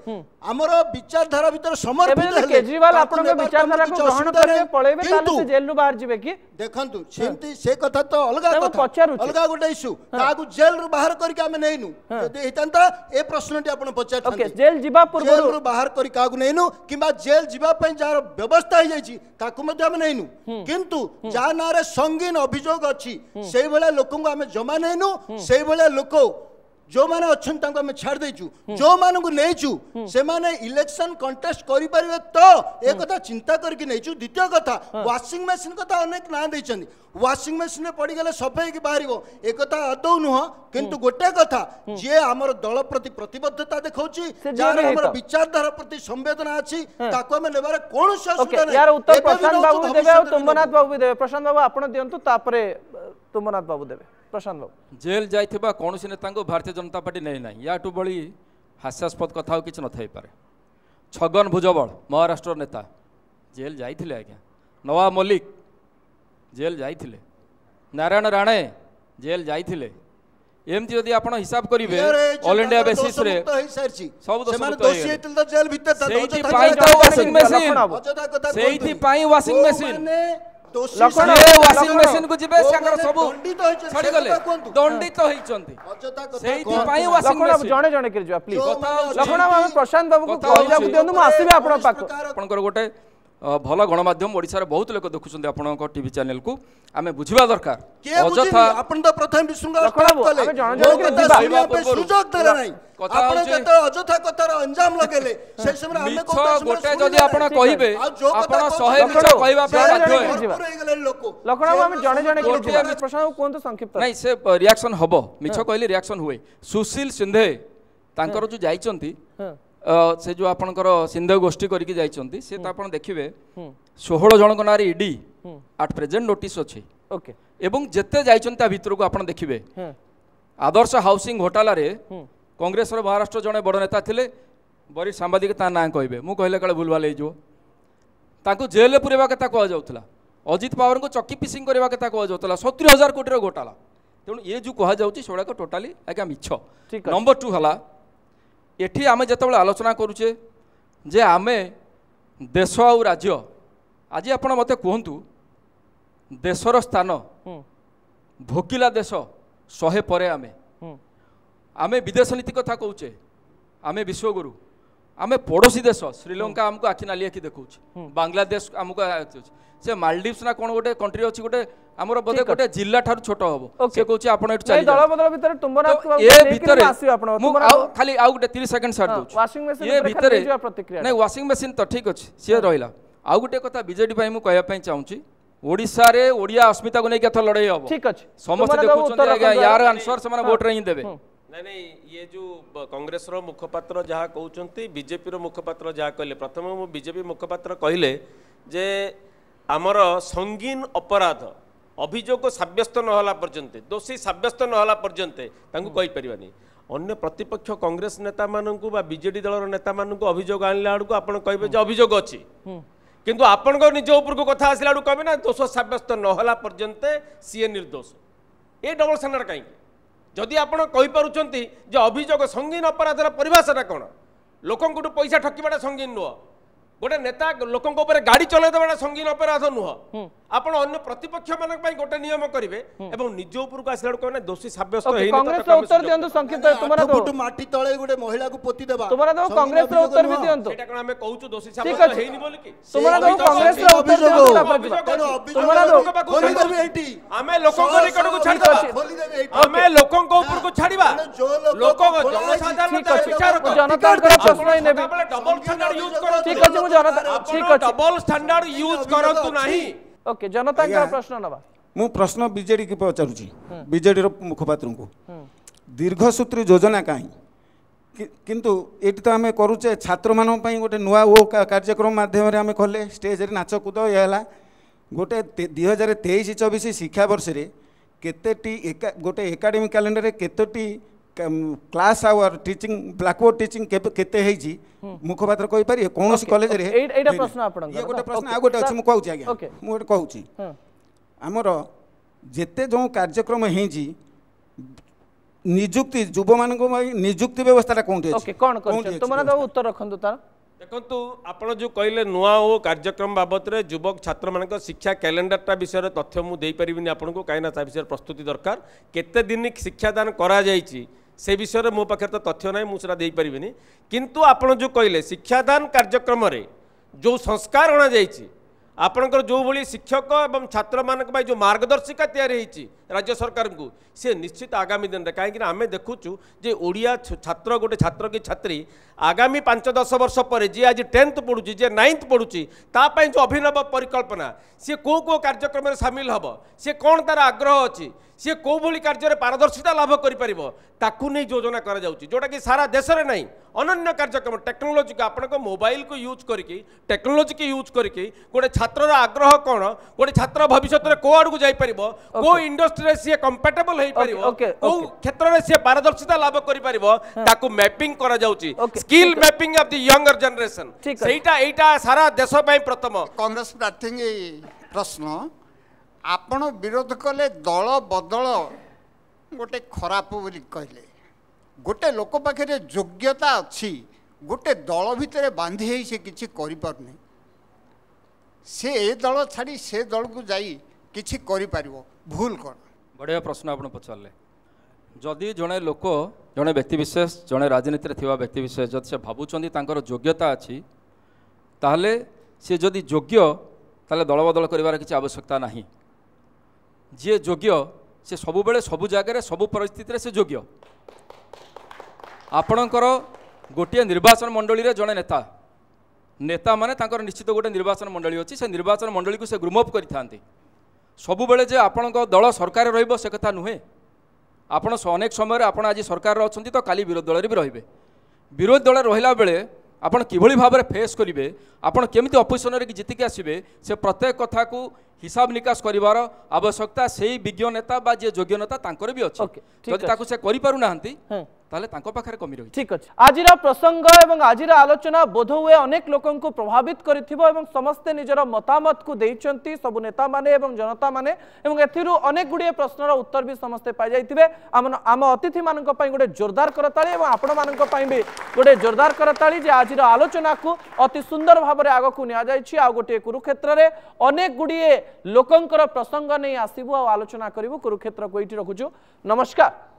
Speaker 2: ଆମର ବିଚାରଧାରା ଭିତରେ ସମର୍ପିତ ହେଲେ କେଜରିୱାଲ ଆପଣଙ୍କ ବିଚାରଧାରାକୁ ଗ୍ରହଣ କରିବେ ପଳେଇବେ ତାହେଲେ ସେ ଜେଲରୁ ବାହାର ଯିବେ କି ଦେଖନ୍ତୁ ସେମିତି ସେ କଥା ତ ଅଲଗା ଅଲଗା ଗୋଟେ ଇସ୍ୟୁ ତାହାକୁ ଜେଲରୁ ବାହାର କରିକି ଆମେ ନେଇନୁ ଯଦି ହେଇଥାନ୍ତା ଏ ପ୍ରଶ୍ନଟି ଆପଣ ପଚାରିଥାନ୍ତେ ଜେଲ ଯିବା ପୂର୍ବରୁ ବାହାର କରି କାହାକୁ ନେଇନୁ କିମ୍ବା ଜେଲ ଯିବା ପାଇଁ ଯାହାର ବ୍ୟବସ୍ଥା ହେଇଯାଇଛି ତାକୁ ମଧ୍ୟ ଆମେ ନେଇନୁ କିନ୍ତୁ ଯାହା ନାଁରେ ସଙ୍ଗୀନ ଅଭିଯୋଗ ଅଛି ସେଇଭଳିଆ ଲୋକଙ୍କୁ ଆମେ ଜମା ନେଇନୁ ସେଇଭଳିଆ ଲୋକ ଯେଉଁମାନେ ଅଛନ୍ତି ତାଙ୍କୁ ଆମେ ଛାଡ଼ି ଦେଇଛୁ ଯେଉଁମାନଙ୍କୁ ନେଇଛୁ ସେମାନେ ଇଲେକ୍ସନ କଣ୍ଟେଷ୍ଟ କରିପାରିବେ ତ ଏ କଥା ଚିନ୍ତା କରିକି ନେଇଛୁ ଦ୍ୱିତୀୟ କଥା ୱାସିଂ ମେସିନ୍ କଥା ଅନେକ ନାଁ ଦେଇଛନ୍ତି ୱାସିଂ ମେସିନ୍ରେ ପଡ଼ିଗଲେ ସଫେଇକି ବାହାରିବ ଏ କଥା ଆଦୌ ନୁହଁ କିନ୍ତୁ ଗୋଟେ କଥା ଯିଏ ଆମର ଦଳ ପ୍ରତି ପ୍ରତିବଦ୍ଧତା ଦେଖାଉଛି ଯାହାର ଆମର ବିଚାରଧାରା ପ୍ରତି ସମ୍ବେଦନା ଅଛି ତାକୁ ଆମେ ନେବାର
Speaker 1: କୌଣସି ଅସୁବିଧା ନାହିଁ ପ୍ରଶାନ୍ତ ବାବୁ ଦେବେ ଆଉ ତୁମ୍ବନାଥ ବାବୁ ବି ଦେବେ ପ୍ରଶାନ୍ତ ବାବୁ ଆପଣ ଦିଅନ୍ତୁ ତାପରେ ତୁମନାଥ ବାବୁ ଦେବେ ପ୍ରଶାନ୍ତ ବାବୁ
Speaker 4: ଜେଲ୍ ଯାଇଥିବା କୌଣସି ନେତାଙ୍କୁ ଭାରତୀୟ ଜନତା ପାର୍ଟି ନେଇନାହିଁ ୟାଠୁ ଭଳି ହାସ୍ୟାସ୍ପଦ କଥା ଆଉ କିଛି ନଥାଇପାରେ ଛଗନ ଭୁଜବଳ ମହାରାଷ୍ଟ୍ର ନେତା ଜେଲ୍ ଯାଇଥିଲେ ଆଜ୍ଞା ନୱାବ ମଲ୍ଲିକ ଜେଲ୍ ଯାଇଥିଲେ ନାରାୟଣ ରାଣେ ଜେଲ୍ ଯାଇଥିଲେ ଏମିତି ଯଦି ଆପଣ ହିସାବ କରିବେ ଅଲ ଇଣ୍ଡିଆ ବେସିସରେ
Speaker 2: ସବୁ ସେଇଥିପାଇଁ ୱାସିଂ ମେସିନ
Speaker 4: ସେଇଥିପାଇଁ washing machine
Speaker 2: Lakshman washing machine କୁ ଯିବେ ତାଙ୍କର
Speaker 4: ସବୁ
Speaker 1: ଛାଡ଼ିଗଲେ ଦଣ୍ଡିତ
Speaker 4: ହେଇଛନ୍ତି ସେଇଥିପାଇଁ ୱାସିଂ ମେସିନ୍ ଜଣେ ଜଣେ କରି ଯିବା ପ୍ଲିଜ ଲକ୍ଷ୍ମଣ ଆମେ
Speaker 1: ପ୍ରଶାନ୍ତ ବାବୁଙ୍କୁ କହିବାକୁ ଦିଅନ୍ତୁ ମୁଁ ଆସିବି ଆପଣଙ୍କ ପାଖକୁ
Speaker 4: ଆପଣଙ୍କର ଗୋଟେ ଭଲ ଗଣମାଧ୍ୟମ ଓଡ଼ିଶାରେ ବହୁତ ଲୋକ ଦେଖୁଛନ୍ତି ଆପଣଙ୍କ ଟିଭି ଚ୍ୟାନେଲକୁ ଆମେ ବୁଝିବା ଦରକାର ଅଯଥା
Speaker 2: ଆପଣ ତ ପ୍ରଥମେ ବିଶୃଙ୍ଖଳା କଲେ ସୁଯୋଗ ଦେଲେ ନାହିଁ ଆପଣ ଯେତେ ଅଯଥା କଥାର ଅଞ୍ଜାମ ଲଗେଇଲେ ସେଇ ସମୟରେ ଆମେ କଥା ଗୋଟେ ଯଦି ଆପଣ କହିବେ
Speaker 4: ଆପଣ 100 ମିଛ କହିବା ପାଇଁ ବାଧ୍ୟ
Speaker 1: ହେଇଗଲେ ଲୋକ ଲକଡ଼ାକୁ ଆମେ ଜଣେ ଜଣେ ଗୋଟିଏ ପ୍ରସଙ୍ଗ କୁହନ୍ତୁ ସଂକ୍ଷିପ୍ତ ନାହିଁ
Speaker 4: ସେ ରିଆକ୍ସନ ହବ ମିଛ କହିଲେ ରିଆକ୍ସନ ହୁଏ ସୁଶୀଲ ସିନ୍ଧେ ତାଙ୍କର ଯୋଉ ଯାଇଛନ୍ତି ସେ ଯେଉଁ ଆପଣଙ୍କର ସିନ୍ଦେହ ଗୋଷ୍ଠୀ କରିକି ଯାଇଛନ୍ତି ସେ ତ ଆପଣ ଦେଖିବେ ଷୋହଳ ଜଣଙ୍କ ନାଁରେ ଇଡି ଆଟ୍ ପ୍ରେଜେଣ୍ଟ ନୋଟିସ୍ ଅଛି ଓକେ ଏବଂ ଯେତେ ଯାଇଛନ୍ତି ତା ଭିତରକୁ ଆପଣ ଦେଖିବେ ଆଦର୍ଶ ହାଉସିଂ ଘୋଟାଲାରେ କଂଗ୍ରେସର ମହାରାଷ୍ଟ୍ର ଜଣେ ବଡ଼ ନେତା ଥିଲେ ବରି ସାମ୍ବାଦିକ ତା ନାଁ କହିବେ ମୁଁ କହିଲେ କାଳେ ଭୁଲଭାଲ ହେଇଯିବ ତାଙ୍କୁ ଜେଲରେ ପୁରେଇବା କଥା କୁହାଯାଉଥିଲା ଅଜିତ ପାୱାରଙ୍କୁ ଚକି ପିସିଂ କରିବା କଥା କୁହାଯାଉଥିଲା ସତୁରି ହଜାର କୋଟିର ଘୋଟାଲା ତେଣୁ ଏ ଯେଉଁ କୁହାଯାଉଛି ସେଗୁଡ଼ାକ ଟୋଟାଲି ଆଜ୍ଞା ମିଛ ନମ୍ବର ଟୁ ହେଲା এটি আমি যেতবে আলোচনা করুছে যে আমি দেশ আউ রাজ্য আজ আপনার মতো কুহতু দেশর স্থান ভোকিলা দেশ শহে পরে আমি আমি বিদেশ নীতি কথা কৌছে আমি বিশ্বগুরু আমি পড়োশী দেশ শ্রীলঙ্কা আমি আখি নালি আখি দেখছে বাংলাদেশ আমি ସେ ମାଲଡିଭ୍ସ ନା କ'ଣ ଗୋଟେ କଣ୍ଟ୍ରି ଅଛି ଗୋଟେ ଆମର ବୋଧେ ଗୋଟେ ଜିଲ୍ଲା ଠାରୁ ଛୋଟ ହବ ସେ କହୁଛି ଆପଣ ଏଠୁ ଚାଲି ଦଳ
Speaker 1: ବଦଳ ଭିତରେ ତୁମର ଏ ଭିତରେ ମୁଁ ଆଉ
Speaker 4: ଖାଲି ଆଉ ଗୋଟେ 30 ସେକେଣ୍ଡ ସାର୍ ଦଉଛି ୱାସିଂ ମେସିନ୍ ଏ ଭିତରେ
Speaker 1: ନାଇଁ
Speaker 4: ୱାସିଂ ମେସିନ୍ ତ ଠିକ ଅଛି ସିଏ ରହିଲା ଆଉ ଗୋଟେ କଥା ବିଜେଡି ପାଇଁ ମୁଁ କହିବା ପାଇଁ ଚାହୁଁଛି ଓଡ଼ିଶାରେ ଓଡ଼ିଆ ଅସ୍ମିତାକୁ ନେଇକି ଏଥର ଲଢ଼େଇ ହବ
Speaker 1: ଠିକ ଅଛି ସମସ୍ତେ ଦେଖୁଛନ୍ତି
Speaker 3: ଆଜ୍ଞା ୟାର ଆନ୍ସର ସେମାନେ ଭୋଟରେ ହିଁ ଦେବେ ନାଇଁ ନାଇଁ ଇଏ ଯେଉଁ କଂଗ୍ରେସର ମୁଖପାତ୍ର ଯାହା କହୁଛନ୍ତି ବିଜେପିର ମୁଖପାତ୍ର ଯାହା କହିଲେ ପ୍ରଥମେ ମୁଁ ବିଜେପି ମୁଖପାତ୍ର କହିଲେ ଯେ आमर संगीन अपराध ଅଭିଯୋଗ ସାବ୍ୟସ୍ତ ନହେଲା ପର୍ଯ୍ୟନ୍ତେ ଦୋଷୀ ସାବ୍ୟସ୍ତ ନହେଲା ପର୍ଯ୍ୟନ୍ତେ ତାଙ୍କୁ କହିପାରିବାନି ଅନ୍ୟ ପ୍ରତିପକ୍ଷ କଂଗ୍ରେସ ନେତାମାନଙ୍କୁ ବା ବିଜେଡି ଦଳର ନେତାମାନଙ୍କୁ ଅଭିଯୋଗ ଆଣିଲା ବେଳକୁ ଆପଣ କହିବେ ଯେ ଅଭିଯୋଗ ଅଛି କିନ୍ତୁ ଆପଣଙ୍କ ନିଜ ଉପରକୁ କଥା ଆସିଲା ବେଳକୁ କହିବେ ନା ଦୋଷ ସାବ୍ୟସ୍ତ ନହେଲା ପର୍ଯ୍ୟନ୍ତେ ସିଏ ନିର୍ଦ୍ଦୋଷ ଏ ଡବଲ ଷ୍ଟାଣ୍ଡାର୍ଡ କାହିଁକି ଯଦି ଆପଣ କହିପାରୁଛନ୍ତି ଯେ ଅଭିଯୋଗ ସଙ୍ଗୀନ ଅପରାଧର ପରିଭାଷାଟା କ'ଣ ଲୋକଙ୍କଠୁ ପଇସା ଠକିବାଟା ସଙ୍ଗୀନ ନୁହଁ গোটে নেতা লোকঙ্ক উপরে গাড়ি চলাইদেবাটা সঙ্গীন অপরাধ নুহ ଆପଣ ଅନ୍ୟ ପ୍ରତିପକ୍ଷମାନଙ୍କ ପାଇଁ ଗୋଟେ ନିୟମ କରିବେ ଏବଂ ନିଜ ଉପରକୁ ଆସିଲା ବେଳକୁ ମାନେ ଦୋଷୀ ସାବ୍ୟସ୍ତ ହେଇନି କଂଗ୍ରେସର ଉତ୍ତର ଦିଅନ୍ତୁ ସଂକ୍ଷିପ୍ତ ତୁମର ଫୁଟ ମାଟି ତଳେ ଗୋଟେ ମହିଳାକୁ ପୋତି ଦେବା ତୁମର ଦବ କଂଗ୍ରେସର ଉତ୍ତର ବି ଦିଅନ୍ତୁ ସେଟା କ'ଣ ଆମେ କହୁଛୁ ଦୋଷୀ ସାବ୍ୟସ୍ତ ହେଇନି ବୋଲି କି ତୁମର ଦବ କଂଗ୍ରେସର ଉତ୍ତର ଦିଅନ୍ତୁ ତୁମର ଦବ ଖୋଲି ଦେବି ଏଇଠି ଆମେ ଲୋକଙ୍କ ନିକଟକୁ ଛାଡ଼ିବା ଖୋଲି ଦେବି ଏଇଠି ଆମେ ଲୋକଙ୍କ ଉପରକୁ ଛାଡ଼ିବା ଲୋକ ଜନସାଧାରଣ ବିଚାରକ ଜନତାଙ୍କର ପ୍ରଶ୍ନ ହିଁ ନେବେ
Speaker 1: ଡବଲ ଷ୍ଟାଣ୍ଡାର୍ଡ ୟୁଜ କରନ୍ତୁ ଠିକ ଅଛି ମୁଁ ଜନତା ଠିକ ଅଛି ଡବଲ ଷ୍ଟାଣ୍ଡାର୍ଡ ୟୁଜ କରନ୍ତୁ ନାହିଁ ଓକେ ଜନତାଙ୍କ ପ୍ରଶ୍ନ ନେବା ମୁଁ ପ୍ରଶ୍ନ ବିଜେଡ଼ିକି
Speaker 3: ପଚାରୁଛି ବିଜେଡ଼ିର ମୁଖପାତ୍ରଙ୍କୁ ଦୀର୍ଘସୂତ୍ରୀ ଯୋଜନା କାହିଁ କିନ୍ତୁ ଏଠି ତ ଆମେ କରୁଛେ ଛାତ୍ରମାନଙ୍କ ପାଇଁ ଗୋଟେ ନୂଆ ଓ କାର୍ଯ୍ୟକ୍ରମ ମାଧ୍ୟମରେ ଆମେ କଲେ ଷ୍ଟେଜ୍ରେ ନାଚକୁଦ ଏହା ହେଲା ଗୋଟେ ଦୁଇ ହଜାର ତେଇଶ ଚବିଶ ଶିକ୍ଷାବର୍ଷରେ କେତେଟି ଏକା ଗୋଟେ ଏକାଡେମିକ୍ କ୍ୟାଲେଣ୍ଡରରେ କେତୋଟି class hour teaching blackboard teaching কেতে হয়েছি মুখপাত্র কইপারি কোণী কলেজরে এইটা প্রশ্ন
Speaker 1: আপনার ইয়ে গোটে প্রশ্ন আউ গোটে আছে মু কউছি আজ্ঞা
Speaker 3: মু গোটে কউছি আমার যেতে যে কার্যক্রম হয়েছি নিযুক্তি যুব মানুষ নিযুক্তি ব্যবস্থাটা
Speaker 1: কোনটি আছে কোন করছেন তোমরা দাও উত্তর রাখন্তু তার
Speaker 3: দেখন্তু আপন যে কইলে নুয়া ও কার্যক্রম বাবদরে যুবক ছাত্র মানক শিক্ষা ক্যালেন্ডারটা বিষয়ে তথ্য মু দেই পারিবিনি আপনকু কাইনা তা বিষয়ে প্রস্তুতি দরকার কেতে দিন শিক্ষাদান করা যাইছি ସେ ବିଷୟରେ ମୋ ପାଖରେ ତ ତଥ୍ୟ ନାହିଁ ମୁଁ ସେଟା ଦେଇପାରିବିନି କିନ୍ତୁ ଆପଣ ଯେଉଁ କହିଲେ ଶିକ୍ଷାଦାନ କାର୍ଯ୍ୟକ୍ରମରେ ଯେଉଁ ସଂସ୍କାର ଅଣାଯାଇଛି ଆପଣଙ୍କର ଯେଉଁଭଳି ଶିକ୍ଷକ ଏବଂ ଛାତ୍ରମାନଙ୍କ ପାଇଁ ଯେଉଁ ମାର୍ଗଦର୍ଶିକା ତିଆରି ହୋଇଛି राज्य सरकार को सी निश्चित आगामी दिन में कहीं आम देखु जे ओडिया छात्र गोटे छात्र कि छात्री आगामी पांच दस वर्ष पर जी आज टेन्थ पढ़ु जी नाइन्थ पढ़ुची तापाई जो अभिनव परिकल्पना सी कौ कौ कार्यक्रम सामिल हम सी कौन तार आग्रह अच्छी सी कौ भली कार्य पारदर्शिता लाभ कर योजना कर जोटा कि सारा देश में ना अन्य कार्यक्रम टेक्नोलोजी को आपण मोबाइल को यूज करके टेक्नोलोजी को यूज करके गोटे छात्र आग्रह कौन गोटे छात्र भविष्य में कौ आड़ को जापर कौ इंडस्ट्री ইন্ডস্ট্রিরে সি কম্পাটেবল হই পারিব কোন ক্ষেত্রে সি পারদর্শিতা লাভ করি পারিব তাকু ম্যাপিং করা যাউচি skill mapping of the younger generation সেইটা এইটা সারা দেশ পাই প্রথম কংগ্রেস প্রার্থী প্রশ্ন ଆପଣ ବିରୋଧ କଲେ ଦଳ
Speaker 2: ବଦଳ ଗୋଟେ ଖରାପ ବୋଲି କହିଲେ ଗୋଟେ ଲୋକ ପାଖରେ ଯୋଗ୍ୟତା ଅଛି ଗୋଟେ ଦଳ ଭିତରେ ବାନ୍ଧି ହେଇ ସେ କିଛି କରିପାରୁନି
Speaker 4: ସେ ଏ ଦଳ ଛାଡ଼ି ସେ ଦଳକୁ ଯାଇ କିଛି କରିପାରିବ ଭୁଲ କ'ଣ ବଢ଼ିଆ ପ୍ରଶ୍ନ ଆପଣ ପଚାରିଲେ ଯଦି ଜଣେ ଲୋକ ଜଣେ ବ୍ୟକ୍ତିବିଶେଷ ଜଣେ ରାଜନୀତିରେ ଥିବା ବ୍ୟକ୍ତିବିଶେଷ ଯଦି ସେ ଭାବୁଛନ୍ତି ତାଙ୍କର ଯୋଗ୍ୟତା ଅଛି ତାହେଲେ ସିଏ ଯଦି ଯୋଗ୍ୟ ତାହେଲେ ଦଳବଦଳ କରିବାର କିଛି ଆବଶ୍ୟକତା ନାହିଁ ଯିଏ ଯୋଗ୍ୟ ସେ ସବୁବେଳେ ସବୁ ଜାଗାରେ ସବୁ ପରିସ୍ଥିତିରେ ସେ ଯୋଗ୍ୟ ଆପଣଙ୍କର ଗୋଟିଏ ନିର୍ବାଚନ ମଣ୍ଡଳୀରେ ଜଣେ ନେତା ନେତାମାନେ ତାଙ୍କର ନିଶ୍ଚିତ ଗୋଟିଏ ନିର୍ବାଚନ ମଣ୍ଡଳୀ ଅଛି ସେ ନିର୍ବାଚନ ମଣ୍ଡଳୀକୁ ସେ ଗ୍ରୁମଅପ୍ କରିଥାନ୍ତି ସବୁବେଳେ ଯେ ଆପଣଙ୍କ ଦଳ ସରକାର ରହିବ ସେ କଥା ନୁହେଁ ଆପଣ ଅନେକ ସମୟରେ ଆପଣ ଆଜି ସରକାରରେ ଅଛନ୍ତି ତ କାଲି ବିରୋଧୀ ଦଳରେ ବି ରହିବେ ବିରୋଧୀ ଦଳରେ ରହିଲା ବେଳେ ଆପଣ କିଭଳି ଭାବରେ ଫେସ୍ କରିବେ ଆପଣ କେମିତି ଅପୋଜିସନରେ ଜିତିକି ଆସିବେ ସେ ପ୍ରତ୍ୟେକ କଥାକୁ ହିସାବ ନିକାଶ କରିବାର ଆବଶ୍ୟକତା ସେଇ ବିଜ୍ଞ ନେତା ବା ଯିଏ ଯୋଗ୍ୟ ନେତା ତାଙ୍କର ବି ଅଛି ଯଦି ତାକୁ ସେ କରିପାରୁନାହାନ୍ତି ତାହେଲେ ତାଙ୍କ ପାଖରେ କମି ରହିଛି ଠିକ୍
Speaker 1: ଅଛି ଆଜିର ପ୍ରସଙ୍ଗ ଏବଂ ଆଜିର ଆଲୋଚନା ବୋଧ ହୁଏ ଅନେକ ଲୋକଙ୍କୁ ପ୍ରଭାବିତ କରିଥିବ ଏବଂ ସମସ୍ତେ ନିଜର ମତାମତକୁ ଦେଇଛନ୍ତି ସବୁ ନେତାମାନେ ଏବଂ ଜନତାମାନେ ଏବଂ ଏଥିରୁ ଅନେକ ଗୁଡ଼ିଏ ପ୍ରଶ୍ନର ଉତ୍ତର ବି ସମସ୍ତେ ପାଇଯାଇଥିବେ ଆମ ଆମ ଅତିଥିମାନଙ୍କ ପାଇଁ ଗୋଟେ ଜୋରଦାର କରତାଳି ଏବଂ ଆପଣମାନଙ୍କ ପାଇଁ ବି ଗୋଟେ ଜୋରଦାର କରତାଳି ଯେ ଆଜିର ଆଲୋଚନାକୁ ଅତି ସୁନ୍ଦର ଭାବରେ ଆଗକୁ ନିଆଯାଇଛି ଆଉ ଗୋଟିଏ କୁରୁକ୍ଷେତ୍ରରେ ଅନେକ ଗୁଡ଼ିଏ ଲୋକଙ୍କର ପ୍ରସଙ୍ଗ ନେଇ ଆସିବୁ ଆଉ ଆଲୋଚନା କରିବୁ କୁରୁକ୍ଷେତ୍ରକୁ ଏଇଠି ରଖୁଛୁ ନମସ୍କାର